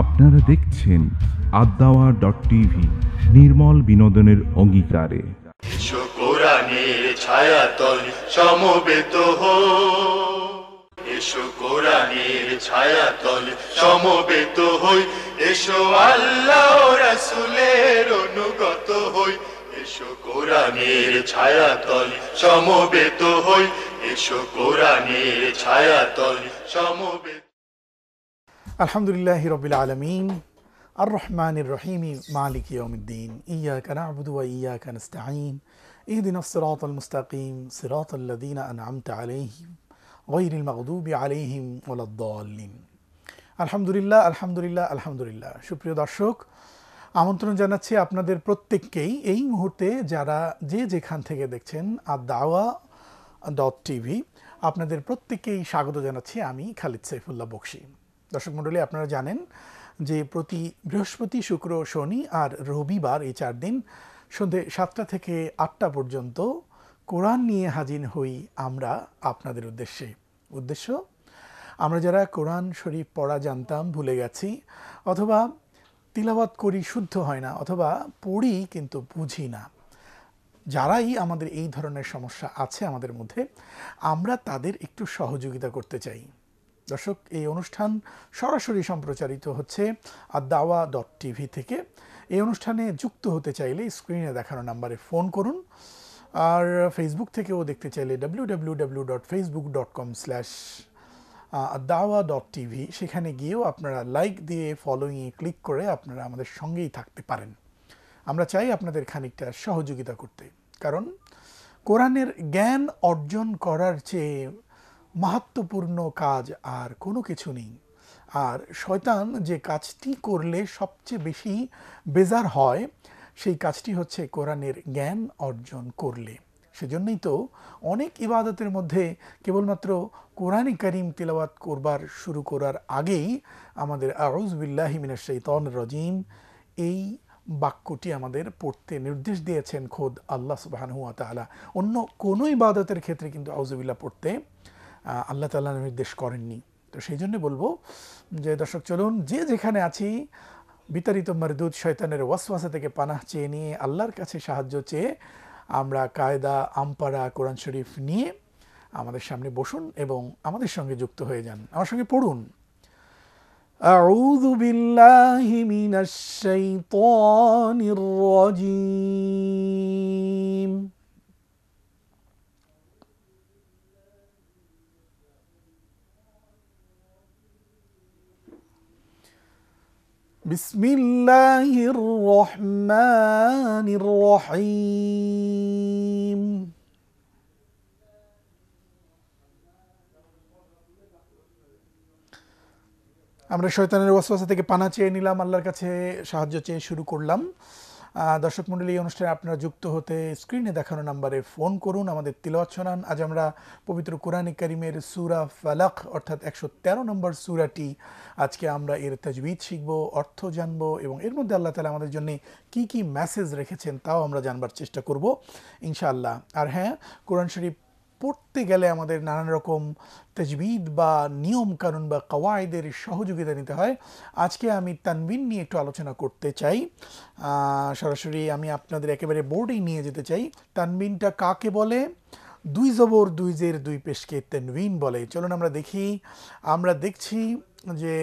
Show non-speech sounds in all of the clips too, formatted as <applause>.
আপনারা দেখছেন আদাওয়া dot TV নির্মল বিনোদনের অঙ্গীকারে কোরআনের ছায়াতল সমবেত হো এসো কোরআনের ছায়াতল সমবেত হই এসো আল্লাহ রাসুলের অনুগত হই এসো কোরআনের ছায়াতল সমবেত হই এসো কোরআনের ছায়াতল সমবেত আলহামদুলিল্লাহ হিরবিল আলমিন আর রহমান রহিম মালিক ইয়মুদ্দিন ইয়া কান আবুদু ইয়া কানস্তাইন ইহদিন সিরাত আল মুস্তাকিম সিরাত আল্লাদিন আনআমতা আলাইহিম গৈরিল মাগদুবি আলাইহিম ওলাদ্দাল্লিন আলহামদুলিল্লাহ আলহামদুলিল্লাহ আলহামদুলিল্লাহ সুপ্রিয় দর্শক আমন্ত্রণ জানাচ্ছি আপনাদের প্রত্যেককেই এই মুহূর্তে যারা যে যেখান থেকে দেখছেন আর দাওয়া ডট টিভি আপনাদের প্রত্যেককেই স্বাগত জানাচ্ছি আমি খালিদ সাইফুল্লাহ বক্সি দর্শক মন্ডলী আপনারা জানেন যে প্রতি বৃহস্পতি শুক্র শনি আর রবিবার এই চার দিন সন্ধে সাতটা থেকে আটটা পর্যন্ত কোরআন নিয়ে হাজির হই আমরা আপনাদের উদ্দেশ্যে উদ্দেশ্য আমরা যারা কোরআন শরীফ পড়া জানতাম ভুলে গেছি অথবা তিলাবাত করি শুদ্ধ হয় না অথবা পড়ি কিন্তু বুঝি না যারাই আমাদের এই ধরনের সমস্যা আছে আমাদের মধ্যে আমরা তাদের একটু সহযোগিতা করতে চাই দর্শক এই অনুষ্ঠান সরাসরি সম্প্রচারিত হচ্ছে আর দাওয়া ডট টিভি থেকে এই অনুষ্ঠানে যুক্ত হতে চাইলে স্ক্রিনে দেখানো নাম্বারে ফোন করুন আর ফেসবুক থেকেও দেখতে চাইলে W W W dot Facebook dot com slash Dawah dot TV সেখানে গিয়েও আপনারা লাইক দিয়ে ফলোয়িংয়ে ক্লিক করে আপনারা আমাদের সঙ্গেই থাকতে পারেন আমরা চাই আপনাদের খানিকটা সহযোগিতা করতে কারণ কোরআনের জ্ঞান অর্জন করার চেয়ে মাহাত্মপূর্ণ কাজ আর কোনো কিছু নেই আর শয়তান যে কাজটি করলে সবচেয়ে বেশি বেজার হয় সেই কাজটি হচ্ছে কোরআনের জ্ঞান অর্জন করলে সেজন্যই তো অনেক ইবাদতের মধ্যে কেবলমাত্র কোরআন করিম তিলাওয়াত করবার শুরু করার আগেই আমাদের আউজবিল্লাহি মিনাস শৈতন রজিম এই বাক্যটি আমাদের পড়তে নির্দেশ দিয়েছেন খোদ আল্লাহ সুবাহানহুয়া তালা অন্য কোনো ইবাদতের ক্ষেত্রে কিন্তু আউজবিল্লাহ পড়তে আল্লাহ তাল্লাহ নির্দেশ করেননি তো সেই জন্য বলবো যে দর্শক চলুন যে যেখানে আছি বিতাড়িত মারদুদ শয়তানের ওয়াসওয়াসা থেকে পানাহ চেয়ে নিয়ে আল্লাহর কাছে সাহায্য চেয়ে আমরা কায়দা আমপাড়া কোরআন শরীফ নিয়ে আমাদের সামনে বসুন এবং আমাদের সঙ্গে যুক্ত হয়ে যান আমার সঙ্গে পড়ুন أعوذ بالله من الشيطان الرجيم بسم الله الرحمن الرحيم আমরা শয়তানের ওয়াসওয়াসা থেকে পানা চেয়ে নিলাম আল্লাহর কাছে সাহায্য চেয়ে শুরু করলাম দর্শক মন্ডলী এই অনুষ্ঠানে আপনারা যুক্ত হতে স্ক্রিনে দেখানো নাম্বারে ফোন করুন আমাদের তিলওয়াত শোনান আজ আমরা পবিত্র কোরআন করিমের সুরা ফালাক অর্থাৎ একশো তেরো নম্বর সুরাটি আজকে আমরা এর তাজবিদ শিখব অর্থ জানব এবং এর মধ্যে আল্লাহ তালা আমাদের জন্য কি কি মেসেজ রেখেছেন তাও আমরা জানবার চেষ্টা করব ইনশাআল্লাহ আর হ্যাঁ কোরআন শরীফ পড়তে গেলে আমাদের নানান রকম তেজবিদ বা নিয়ম কানুন বা কওয়ায়দের সহযোগিতা নিতে হয় আজকে আমি তানবিন নিয়ে একটু আলোচনা করতে চাই সরাসরি আমি আপনাদের একেবারে বোর্ডেই নিয়ে যেতে চাই তানবিনটা কাকে বলে দুই জবর দুই জের দুই পেশকে তানবিন বলে চলুন আমরা দেখি আমরা দেখছি যে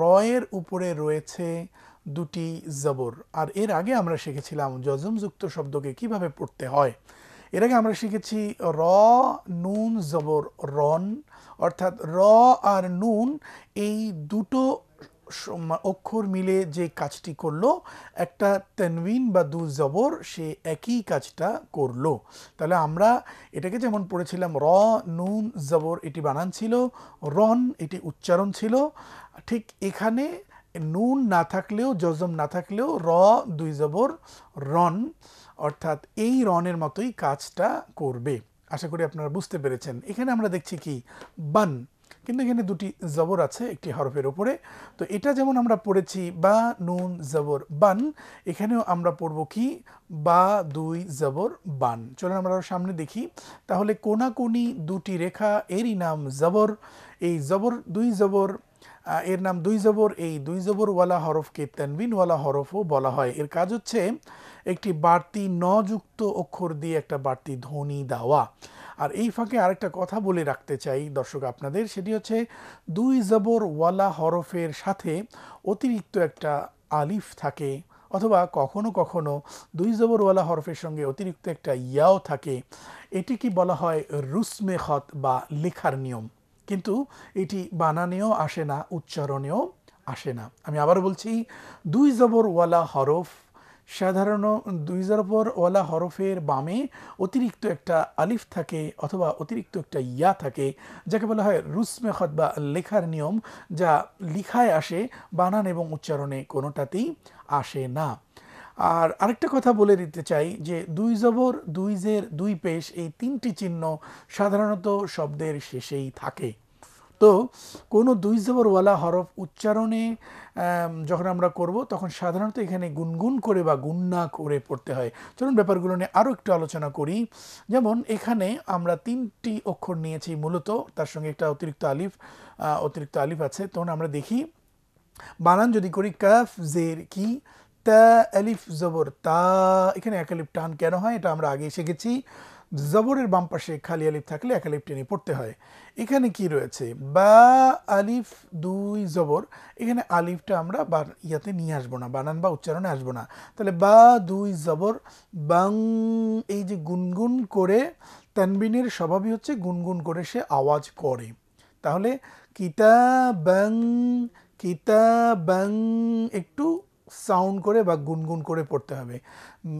রয়ের উপরে রয়েছে দুটি জবর আর এর আগে আমরা শিখেছিলাম যজমযুক্ত শব্দকে কিভাবে পড়তে হয় এর আগে আমরা শিখেছি র নুন জবর রন অর্থাৎ র আর নুন এই দুটো অক্ষর মিলে যে কাজটি করলো একটা তেনবিন বা দু জবর সে একই কাজটা করলো তাহলে আমরা এটাকে যেমন পড়েছিলাম র নুন জবর এটি বানান ছিল রন এটি উচ্চারণ ছিল ঠিক এখানে নুন না থাকলেও জজম না থাকলেও র দুই জবর রন অর্থাৎ এই রনের মতোই কাজটা করবে আশা করি আপনারা বুঝতে পেরেছেন এখানে আমরা দেখছি কি বান কিন্তু এখানে দুটি জবর আছে একটি হরফের ওপরে তো এটা যেমন আমরা পড়েছি বা নুন জবর বান এখানেও আমরা পড়ব কি বা দুই জবর বান চলেন আমরা সামনে দেখি তাহলে কোনাকুনি দুটি রেখা এরই নাম জবর এই জবর দুই জবর এর নাম দুই জবর এই দুই জবরওয়ালা হরফকে তানবিনওয়ালা হরফও বলা হয় এর কাজ হচ্ছে একটি বাড়তি নযুক্ত অক্ষর দিয়ে একটা বাড়তি ধ্বনি দেওয়া আর এই ফাঁকে আরেকটা কথা বলে রাখতে চাই দর্শক আপনাদের সেটি হচ্ছে দুই জবর ওয়ালা হরফের সাথে অতিরিক্ত একটা আলিফ থাকে অথবা কখনো কখনো দুই জবরওয়ালা হরফের সঙ্গে অতিরিক্ত একটা ইয়াও থাকে এটি কি বলা হয় রুসমে খত বা লেখার নিয়ম কিন্তু এটি বানানেও আসে না উচ্চারণেও আসে না আমি আবার বলছি দুই জবরওয়ালা হরফ সাধারণ দুই পর ওয়ালা হরফের বামে অতিরিক্ত একটা আলিফ থাকে অথবা অতিরিক্ত একটা ইয়া থাকে যাকে বলা হয় রুসমে খত বা লেখার নিয়ম যা লিখায় আসে বানান এবং উচ্চারণে কোনোটাতেই আসে না আর আরেকটা কথা বলে দিতে চাই যে দুই জবর দুই জের দুই পেশ এই তিনটি চিহ্ন সাধারণত শব্দের শেষেই থাকে তো কোনো দুই জবরওয়ালা হরফ উচ্চারণে যখন আমরা করব তখন সাধারণত এখানে গুনগুন করে বা গুন্না করে পড়তে হয় চলুন ব্যাপারগুলো নিয়ে আরও একটু আলোচনা করি যেমন এখানে আমরা তিনটি অক্ষর নিয়েছি মূলত তার সঙ্গে একটা অতিরিক্ত আলিফ অতিরিক্ত আলিফ আছে তখন আমরা দেখি বানান যদি করি কাফ জের কি তা আলিফ জবর তা এখানে এক আলিফ টান কেন হয় এটা আমরা আগে শিখেছি জবরের বাম পাশে খালি আলিফ থাকলে এক আলিফ টেনে পড়তে হয় এখানে কি রয়েছে বা আলিফ দুই জবর এখানে আলিফটা আমরা বা ইয়াতে নিয়ে আসবো না বানান বা উচ্চারণে আসবো না তাহলে বা দুই জবর বাং এই যে গুনগুন করে তানবিনের স্বভাবই হচ্ছে গুনগুন করে সে আওয়াজ করে তাহলে কিতা বাং কিতা বাং একটু সাউন্ড করে বা গুনগুন করে পড়তে হবে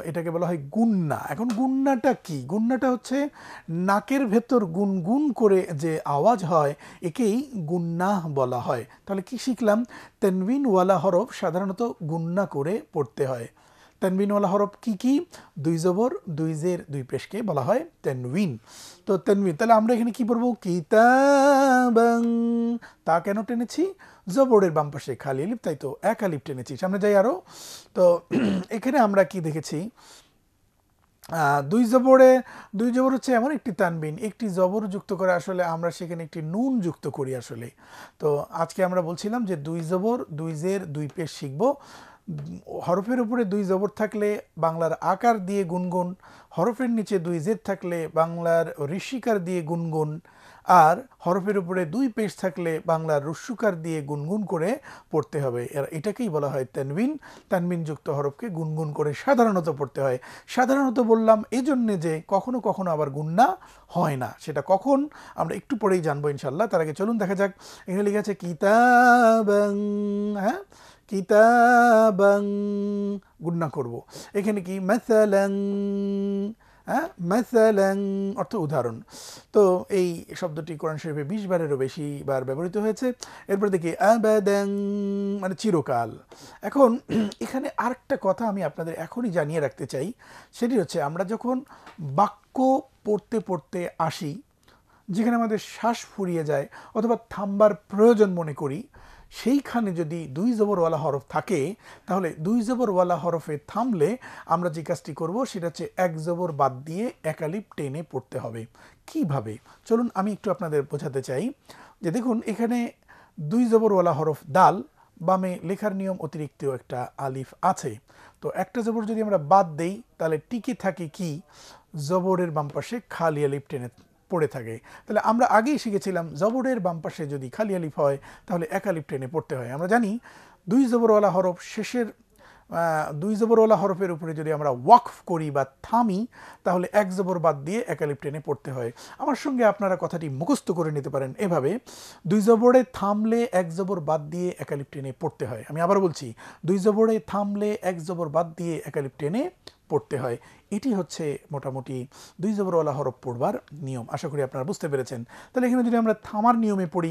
এটাকে বলা হয় গুন্না এখন গুন্নাটা কি গুন্নাটা হচ্ছে নাকের ভেতর গুনগুন করে যে আওয়াজ হয় একেই গুন্না বলা হয় তাহলে কি শিখলাম তেনবিনওয়ালা হরফ সাধারণত গুন্না করে পড়তে হয় তেনবিনওয়ালা হরফ কি কি দুই জবর দুই জের দুই পেশকে বলা হয় তেনবিন তো তেনবিন তাহলে আমরা এখানে কি পড়বো কিতাবাং তা কেন টেনেছি জবোর্ডের বাম পাশে খালি এলিপ তাই তো একা আলিপ টেনেছি সামনে যাই আরও তো <clears throat> এখানে আমরা কি দেখেছি দুই জবরে দুই জবর হচ্ছে এমন একটি তানবিন একটি জবর যুক্ত করে আসলে আমরা সেখানে একটি নুন যুক্ত করি আসলে তো আজকে আমরা বলছিলাম যে দুই জবর দুই জের দুই পেশ শিখব হরফের উপরে দুই জবর থাকলে বাংলার আকার দিয়ে গুনগুন হরফের নিচে দুই জের থাকলে বাংলার ঋষিকার দিয়ে গুনগুন আর হরফের উপরে দুই পেশ থাকলে বাংলার রস্যুকার দিয়ে গুনগুন করে পড়তে হবে এটাকেই বলা হয় তানবিন তানবিন যুক্ত হরফকে গুনগুন করে সাধারণত পড়তে হয় সাধারণত বললাম এজন্যে যে কখনো কখনো আবার গুন্না হয় না সেটা কখন আমরা একটু পরেই জানবো ইনশাল্লাহ তার আগে চলুন দেখা যাক এখানে লিখে আছে কিতাবাং হ্যাঁ কিতাবাং গুন্না করব এখানে কি মাসালাং হ্যাঁ ম্যাসালাং অর্থ উদাহরণ তো এই শব্দটি কোরআন শরীফে বিশ বারেরও বেশি বার ব্যবহৃত হয়েছে এরপর দেখি আবাদাং মানে চিরকাল এখন <clears throat> এখানে আরেকটা কথা আমি আপনাদের এখনই জানিয়ে রাখতে চাই সেটি হচ্ছে আমরা যখন বাক্য পড়তে পড়তে আসি যেখানে আমাদের শ্বাস ফুরিয়ে যায় অথবা থামবার প্রয়োজন মনে করি সেইখানে যদি দুই জবরওয়ালা হরফ থাকে তাহলে দুই জবরওয়ালা হরফে থামলে আমরা যে কাজটি করব সেটা হচ্ছে এক জবর বাদ দিয়ে একালিপ টেনে পড়তে হবে কিভাবে চলুন আমি একটু আপনাদের বোঝাতে চাই যে দেখুন এখানে দুই জবরওয়ালা হরফ দাল বামে লেখার নিয়ম অতিরিক্ত একটা আলিফ আছে তো একটা জবর যদি আমরা বাদ দেই তাহলে টিকে থাকে কি জবরের বাম পাশে খালি আলিফ টেনে পড়ে থাকে তাহলে আমরা আগেই শিখেছিলাম জবরের বাম পাশে যদি খালি আলিফ হয় তাহলে এক আলিফ ট্রেনে পড়তে হয় আমরা জানি দুই জবরওয়ালা হরফ শেষের দুই জবরওয়ালা হরফের উপরে যদি আমরা ওয়াকফ করি বা থামি তাহলে এক জবর বাদ দিয়ে একালিপ ট্রেনে পড়তে হয় আমার সঙ্গে আপনারা কথাটি মুখস্থ করে নিতে পারেন এভাবে দুই জবরে থামলে এক জবর বাদ দিয়ে একালিপ ট্রেনে পড়তে হয় আমি আবার বলছি দুই জবরে থামলে এক জবর বাদ দিয়ে একালিপ ট্রেনে পড়তে হয় এটি হচ্ছে মোটামুটি দুই জবরওয়ালা হরফ পড়বার নিয়ম আশা করি আপনারা বুঝতে পেরেছেন তাহলে এখানে যদি আমরা থামার নিয়মে পড়ি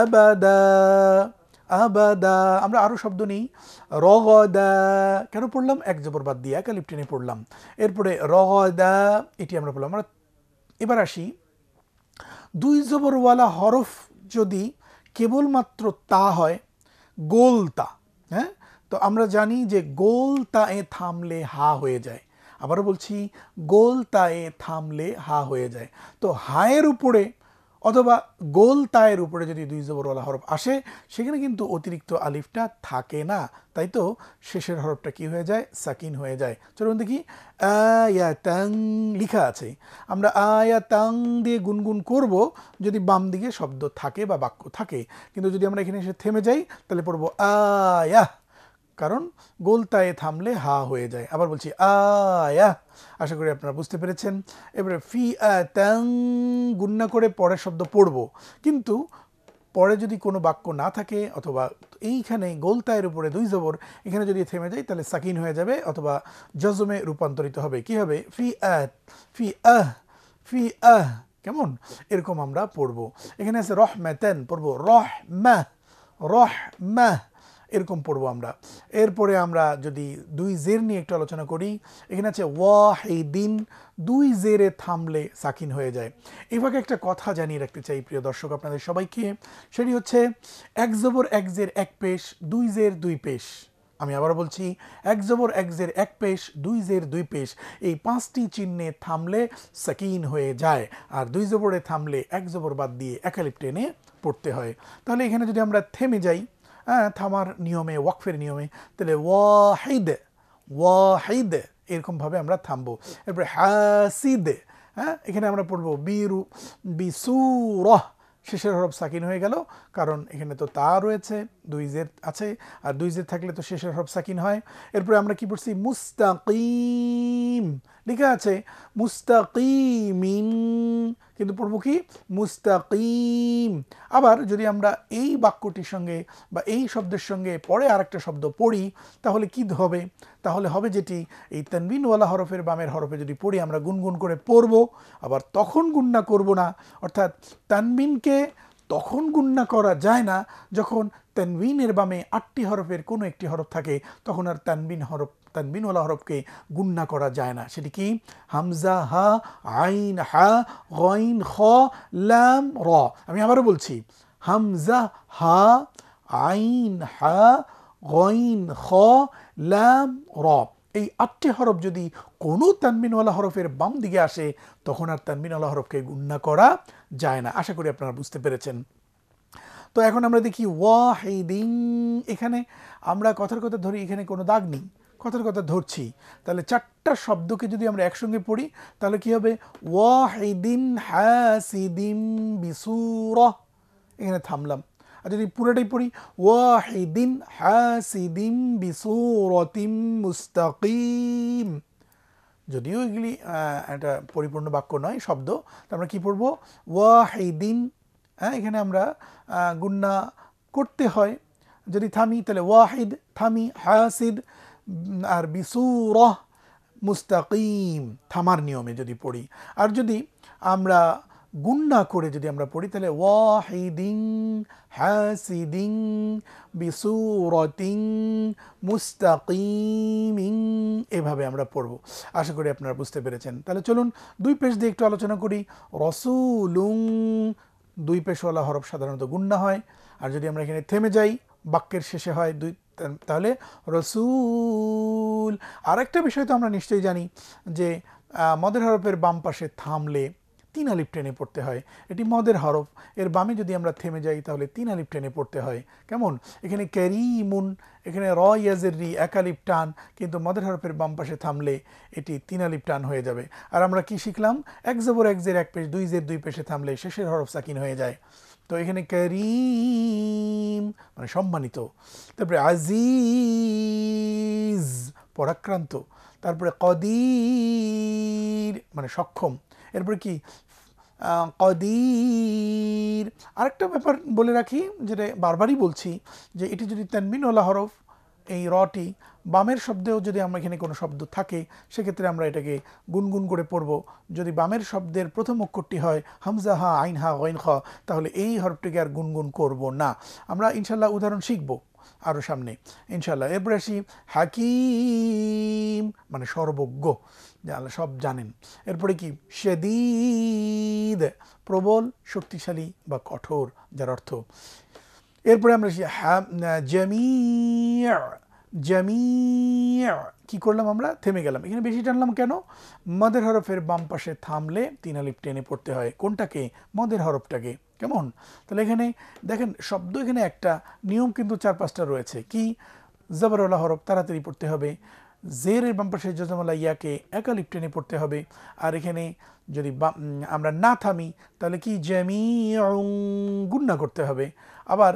আবাদা আবাদা আমরা আরও শব্দ নেই রগদা কেন পড়লাম এক জবর বাদ দিয়ে একা লিপটিনে পড়লাম এরপরে রগদা এটি আমরা পড়লাম আমরা এবার আসি দুই জবরওয়ালা হরফ যদি কেবলমাত্র তা হয় গোলতা হ্যাঁ তো আমরা জানি যে গোল তায়ে থামলে হা হয়ে যায় আবারও বলছি গোল তায়ে থামলে হা হয়ে যায় তো হায়ের উপরে অথবা গোল তায়ের উপরে যদি দুই জবরওয়ালা হরফ আসে সেখানে কিন্তু অতিরিক্ত আলিফটা থাকে না তাই তো শেষের হরফটা কি হয়ে যায় সাকিন হয়ে যায় চলুন দেখি আয়াতাং লিখা আছে আমরা আয়া তাং দিয়ে গুনগুন করব যদি বাম দিকে শব্দ থাকে বা বাক্য থাকে কিন্তু যদি আমরা এখানে এসে থেমে যাই তাহলে পড়বো আয়াহ কারণ গোলতায়ে থামলে হা হয়ে যায় আবার বলছি আয়া আশা করি আপনারা বুঝতে পেরেছেন এবারে ফি ত্যাং গুন্না করে পরের শব্দ পড়ব কিন্তু পরে যদি কোনো বাক্য না থাকে অথবা এইখানে গোলতায়ের উপরে দুই জবর এখানে যদি থেমে যায় তাহলে সাকিন হয়ে যাবে অথবা জজমে রূপান্তরিত হবে কি হবে ফি আহ ফি আহ ফি আহ কেমন এরকম আমরা পড়ব এখানে আছে রহ ম্যাতেন পড়ব রহ ম্যাহ রহ ম্যাহ এরকম পড়ব আমরা এরপরে আমরা যদি দুই জের নিয়ে একটু আলোচনা করি এখানে আছে ওয়াহিদিন দুই জেরে থামলে সাকিন হয়ে যায় এভাবে একটা কথা জানিয়ে রাখতে চাই প্রিয় দর্শক আপনাদের সবাইকে সেটি হচ্ছে এক জবর এক জের এক পেশ দুই জের দুই পেশ আমি আবার বলছি এক জবর এক জের এক পেশ দুই জের দুই পেশ এই পাঁচটি চিহ্নে থামলে সাকিন হয়ে যায় আর দুই জবরে থামলে এক জবর বাদ দিয়ে একালিপ টেনে পড়তে হয় তাহলে এখানে যদি আমরা থেমে যাই হ্যাঁ থামার নিয়মে ওয়াকফের নিয়মে তাহলে ওয়াহিদ ওয়াহিদ এরকমভাবে আমরা থামবো এরপরে হাসিদ হ্যাঁ এখানে আমরা পড়বো বিরু বিসুরহ শেষের হরফ সাকিন হয়ে গেল কারণ এখানে তো তা রয়েছে দুই জের আছে আর দুই জের থাকলে তো শেষের হরফ সাকিন হয় এরপরে আমরা কি পড়ছি মুস্তাকিম লেখা আছে মুস্তাকিমিন কিন্তু পড়ব কি মুস্তাকিম আবার যদি আমরা এই বাক্যটির সঙ্গে বা এই শব্দের সঙ্গে পরে আরেকটা শব্দ পড়ি তাহলে কি হবে তাহলে হবে যেটি এই তানবিনওয়ালা হরফের বামের হরফে যদি পড়ি আমরা গুনগুন করে পড়ব আবার তখন গুন্না করব না অর্থাৎ তানবিনকে তখন গুন্না করা যায় না যখন তানবিনের বামে আটটি হরফের কোনো একটি হরফ থাকে তখন আর তানবিন হরফ তানবিনওয়ালা হরফকে গুন্না করা যায় না সেটি কি হামজা হা আইন হা গইন খ লাম র আমি আবারও বলছি হামজা হা আইন হা গইন খ লাম র এই আটটি হরফ যদি কোনো তানবিনওয়ালা হরফের বাম দিকে আসে তখন আর তানবিনওয়ালা হরফকে গুন্না করা যায় না আশা করি আপনারা বুঝতে পেরেছেন তো এখন আমরা দেখি ওয়াহিদিন এখানে আমরা কথার কথা ধরি এখানে কোনো দাগ নেই কথার কথা ধরছি তাহলে চারটা শব্দকে যদি আমরা একসঙ্গে পড়ি তাহলে কি হবে ওয়াহিদিন হাসিদিন বিসুর এখানে থামলাম আর যদি পুরোটাই পড়ি ওয়াহিদিন হাসিদিন বিসুরতিম মুস্তাকিম যদিও এগুলি একটা পরিপূর্ণ বাক্য নয় শব্দ তো আমরা কী পড়ব ওয়াহিদিন হ্যাঁ এখানে আমরা গুন্না করতে হয় যদি থামি তাহলে ওয়াহিদ থামি হাসিদ আর বিসুর মুস্তাকিম থামার নিয়মে যদি পড়ি আর যদি আমরা গুন্ডা করে যদি আমরা পড়ি তাহলে ওয়াহিদিং হাসিদিং বিসুরতিং মুস্তাকিমিং এভাবে আমরা পড়ব আশা করি আপনারা বুঝতে পেরেছেন তাহলে চলুন দুই পেশ দিয়ে একটু আলোচনা করি রসুলুং দুই পেশওয়ালা হরফ সাধারণত গুন্না হয় আর যদি আমরা এখানে থেমে যাই বাক্যের শেষে হয় দুই তাহলে রসুল আরেকটা বিষয় তো আমরা নিশ্চয়ই জানি যে মদের হরফের বাম পাশে থামলে তিন আলিপ টেনে পড়তে হয় এটি মদের হরফ এর বামে যদি আমরা থেমে যাই তাহলে তিন আলিপ টেনে পড়তে হয় কেমন এখানে ক্যারিমুন এখানে র ইয়াজের রি এক আলিপ টান কিন্তু মদের হরফের বাম পাশে থামলে এটি তিন আলিপ টান হয়ে যাবে আর আমরা কি শিখলাম এক জবর এক জের এক পেশ দুই জের দুই পেশে থামলে শেষের হরফ সাকিন হয়ে যায় তো এখানে করিম মানে সম্মানিত তারপরে আজিজ পরাক্রান্ত তারপরে কদির মানে সক্ষম এরপরে কি কদির আরেকটা ব্যাপার বলে রাখি যেটা বারবারই বলছি যে এটি যদি তানবিন ওলা হরফ এই রটি বামের শব্দেও যদি আমরা এখানে কোনো শব্দ থাকে সেক্ষেত্রে আমরা এটাকে গুনগুন করে পড়ব যদি বামের শব্দের প্রথম অক্ষরটি হয় হামজা হা আইন হা ওয়াইন খ তাহলে এই হরফটিকে আর গুনগুন করব না আমরা ইনশাল্লাহ উদাহরণ শিখব আরও সামনে ইনশাল্লাহ এরপরে আসি হাকিম মানে সর্বজ্ঞ যে আল্লাহ সব জানেন এরপরে কি সেদিদ প্রবল শক্তিশালী বা কঠোর যার অর্থ এরপরে আমরা জামি জামি কি করলাম আমরা থেমে গেলাম এখানে বেশি টানলাম কেন মদের হরফের বাম পাশে থামলে তিন আলিফ টেনে পড়তে হয় কোনটাকে মদের হরফটাকে কেমন তাহলে এখানে দেখেন শব্দ এখানে একটা নিয়ম কিন্তু চার পাঁচটা রয়েছে কি জবরওয়ালা হরফ তাড়াতাড়ি পড়তে হবে জেরের বাম পাশে যজমালা ইয়াকে একা লিপ টেনে পড়তে হবে আর এখানে যদি আমরা না থামি তাহলে কি জামি গুন্না করতে হবে আবার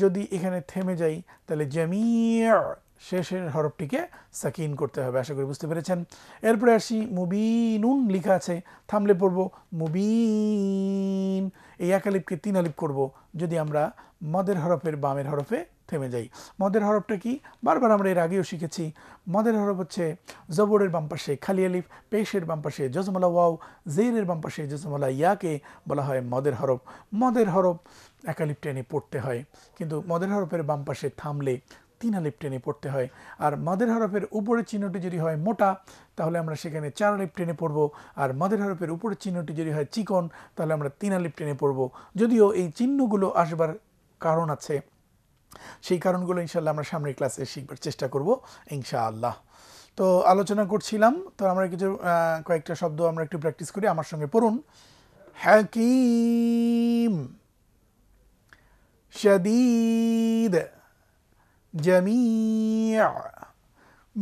যদি এখানে থেমে যাই তাহলে জামিয়া শেষের হরফটিকে সাকিন করতে হবে আশা করি বুঝতে পেরেছেন এরপরে আসি মুবিনুন লেখা আছে থামলে পড়ব মুবিন এই এক আলিপকে তিন আলিপ করব যদি আমরা মাদের হরফের বামের হরফে থেমে যাই মদের হরফটা কি বারবার আমরা এর আগেও শিখেছি মদের হরফ হচ্ছে জবরের বাম পাশে খালি আলিফ পেশের বাম পাশে জজমলা ওয়াও জেরের বাম পাশে জজমলা ইয়াকে বলা হয় মদের হরফ মদের হরফ একালিপ টেনে পড়তে হয় কিন্তু মদের হরফের বাম পাশে থামলে তিন আলিপ টেনে পড়তে হয় আর মদের হরফের উপরের চিহ্নটি যদি হয় মোটা তাহলে আমরা সেখানে চার আলিপ টেনে পড়ব আর মদের হরফের উপরের চিহ্নটি যদি হয় চিকন তাহলে আমরা তিন আলিপ টেনে পড়ব যদিও এই চিহ্নগুলো আসবার কারণ আছে সেই কারণগুলো ইনশাল্লাহ আমরা সামনের ক্লাসে শিখবার চেষ্টা করব ইনশাআল্লাহ তো আলোচনা করছিলাম তো আমরা কিছু কয়েকটা শব্দ আমরা একটু প্র্যাকটিস করি আমার সঙ্গে পড়ুন হাকিম শদীদ জমি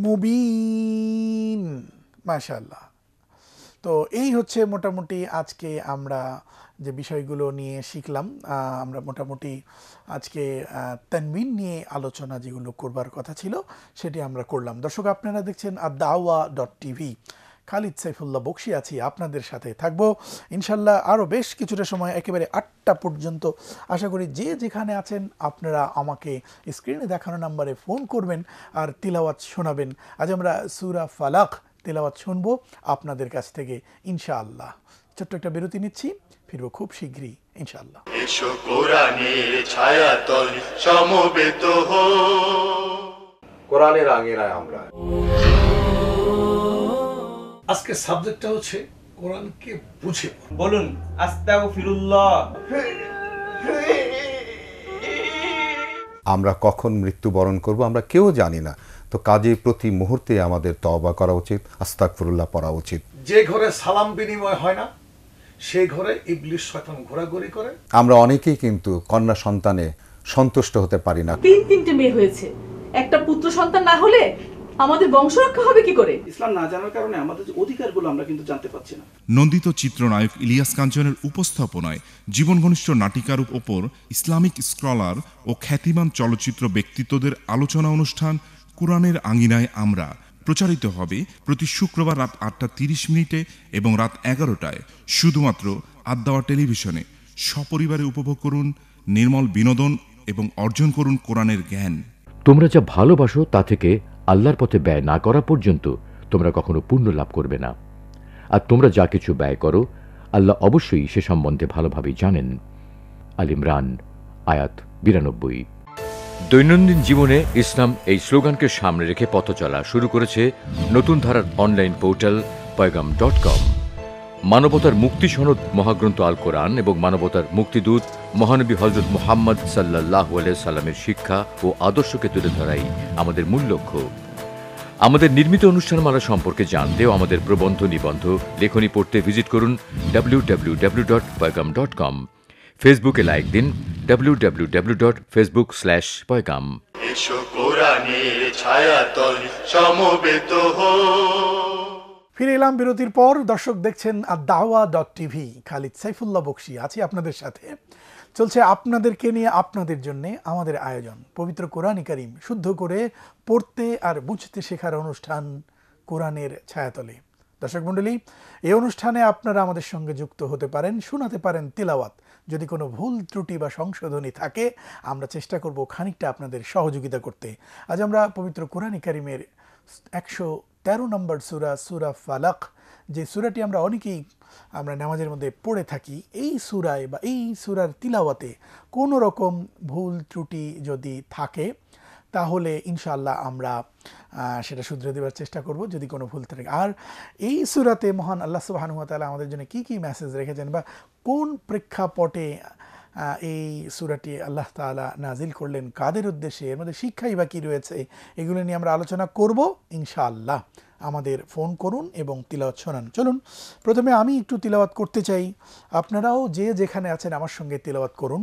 মুবিন মাশাল্লাহ তো এই হচ্ছে মোটামুটি আজকে আমরা যে বিষয়গুলো নিয়ে শিখলাম আমরা মোটামুটি আজকে তানবিন নিয়ে আলোচনা যেগুলো করবার কথা ছিল সেটি আমরা করলাম দর্শক আপনারা দেখছেন আর দাওয়া ডট টিভি খালিদ সাইফুল্লাহ বক্সি আছি আপনাদের সাথে থাকবো ইনশাল্লাহ আরও বেশ কিছুটা সময় একেবারে আটটা পর্যন্ত আশা করি যে যেখানে আছেন আপনারা আমাকে স্ক্রিনে দেখানো নাম্বারে ফোন করবেন আর তিলাওয়াত শোনাবেন আজ আমরা সুরা ফালাক তেলাওয়াত শুনবো আপনাদের কাছ থেকে ইনশাআল্লাহ ছোট্ট একটা বিরতি নিচ্ছি ফিরব খুব শীঘ্রই ইনশাল্লাহ এসো কোরআনের সমবেত কোরআনের আঙিনায় আমরা আজকে সাবজেক্টটা হচ্ছে কোরআনকে বুঝে বলুন আমরা কখন মৃত্যুবরণ করব আমরা কেউ জানি না তো কাজে প্রতি মুহূর্তে আমাদের তওবা করা উচিত আস্তাগফিরুল্লাহ পড়া উচিত যে ঘরে সালাম বিনিময় হয় না সেই ঘরে ইবলিশ শয়তান ঘোরাঘুরি করে আমরা অনেকেই কিন্তু কন্যা সন্তানে সন্তুষ্ট হতে পারি না তিন তিনটে মেয়ে হয়েছে একটা পুত্র সন্তান না হলে আমাদের বংশ রক্ষা হবে কি করে ইসলাম না জানার কারণে আমাদের যে অধিকারগুলো আমরা কিন্তু জানতে পাচ্ছি না নন্দিত চিত্রনায়ক ইলিয়াস কাঞ্চনের উপস্থাপনায় জীবন ঘনিষ্ঠ নাটিকার উপর ইসলামিক স্ক্রলার ও খ্যাতিমান চলচ্চিত্র ব্যক্তিত্বদের আলোচনা অনুষ্ঠান কোরআনের আঙিনায় আমরা প্রচারিত হবে প্রতি শুক্রবার রাত আটটা তিরিশ মিনিটে এবং রাত এগারোটায় শুধুমাত্র আদাওয়া টেলিভিশনে সপরিবারে উপভোগ করুন নির্মল বিনোদন এবং অর্জন করুন কোরআনের জ্ঞান তোমরা যা ভালোবাসো তা থেকে আল্লাহর পথে ব্যয় না করা পর্যন্ত তোমরা কখনো পুণ্য লাভ করবে না আর তোমরা যা কিছু ব্যয় করো আল্লাহ অবশ্যই সে সম্বন্ধে ভালোভাবে জানেন আলিমরান আয়াত বিরানব্বই দৈনন্দিন জীবনে ইসলাম এই স্লোগানকে সামনে রেখে পথ চলা শুরু করেছে নতুন ধারার online portal Paigam dot com মানবতার মুক্তি সনদ মহাগ্রন্থ আল কোরআন এবং মানবতার মুক্তিদূত মহানবী হজরত মোহাম্মদ সাল্লাহ সাল্লামের শিক্ষা ও আদর্শকে তুলে ধরাই আমাদের মূল লক্ষ্য আমাদের নির্মিত অনুষ্ঠানমালা সম্পর্কে জানতেও আমাদের প্রবন্ধ নিবন্ধ লেখনী পড়তে ভিজিট করুন W W W dot Paigam dot com ফেসবুকে লাইক দিন W W W dot Facebook slash Paigam ফিরে এলাম বিরতির পর দর্শক দেখছেন দাওয়া ডট টিভি খালিদ সাইফুল্লাহ বক্সি আছি আপনাদের সাথে চলছে আপনাদেরকে নিয়ে আপনাদের জন্য আমাদের আয়োজন পবিত্র কোরআন কারিম শুদ্ধ করে পড়তে আর বুঝতে শেখার অনুষ্ঠান কোরআনের ছায়াতলে দর্শক মণ্ডলী এই অনুষ্ঠানে আপনারা আমাদের সঙ্গে যুক্ত হতে পারেন শোনাতে পারেন তিলাওয়াত যদি কোনো ভুল ত্রুটি বা সংশোধনী থাকে আমরা চেষ্টা করব খানিকটা আপনাদের সহযোগিতা করতে আজ আমরা পবিত্র কোরআন কারিমের একশো তেরো নম্বর সুরা সুরা ফালাক যে সুরাটি আমরা অনেকেই আমরা নামাজের মধ্যে পড়ে থাকি এই সুরায় বা এই সুরার তিলাওয়াতে কোনো রকম ভুল ত্রুটি যদি থাকে তাহলে ইনশাআল্লাহ আমরা সেটা শুধরে দেওয়ার চেষ্টা করব যদি কোনো ভুল থাকে আর এই সুরাতে মহান আল্লাহ তালা আমাদের জন্য কি কি মেসেজ রেখেছেন বা কোন প্রেক্ষাপটে এই সুরাটি আল্লাহ তালা নাজিল করলেন কাদের উদ্দেশ্যে এর মধ্যে শিক্ষাই বা কী রয়েছে এগুলো নিয়ে আমরা আলোচনা করব ইনশাআল্লাহ আমাদের ফোন করুন এবং তিলাওয়াত শোনান চলুন প্রথমে আমি একটু তিলাওয়াত করতে চাই আপনারাও যে যেখানে আছেন আমার সঙ্গে তিলাওয়াত করুন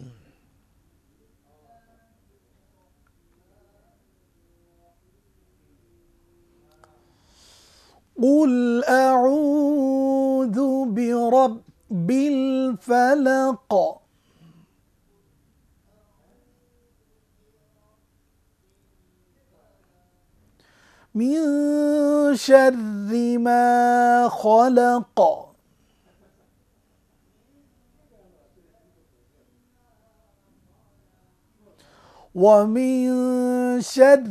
قل أعوذ برب الفلق من شر ما خلق ومن شر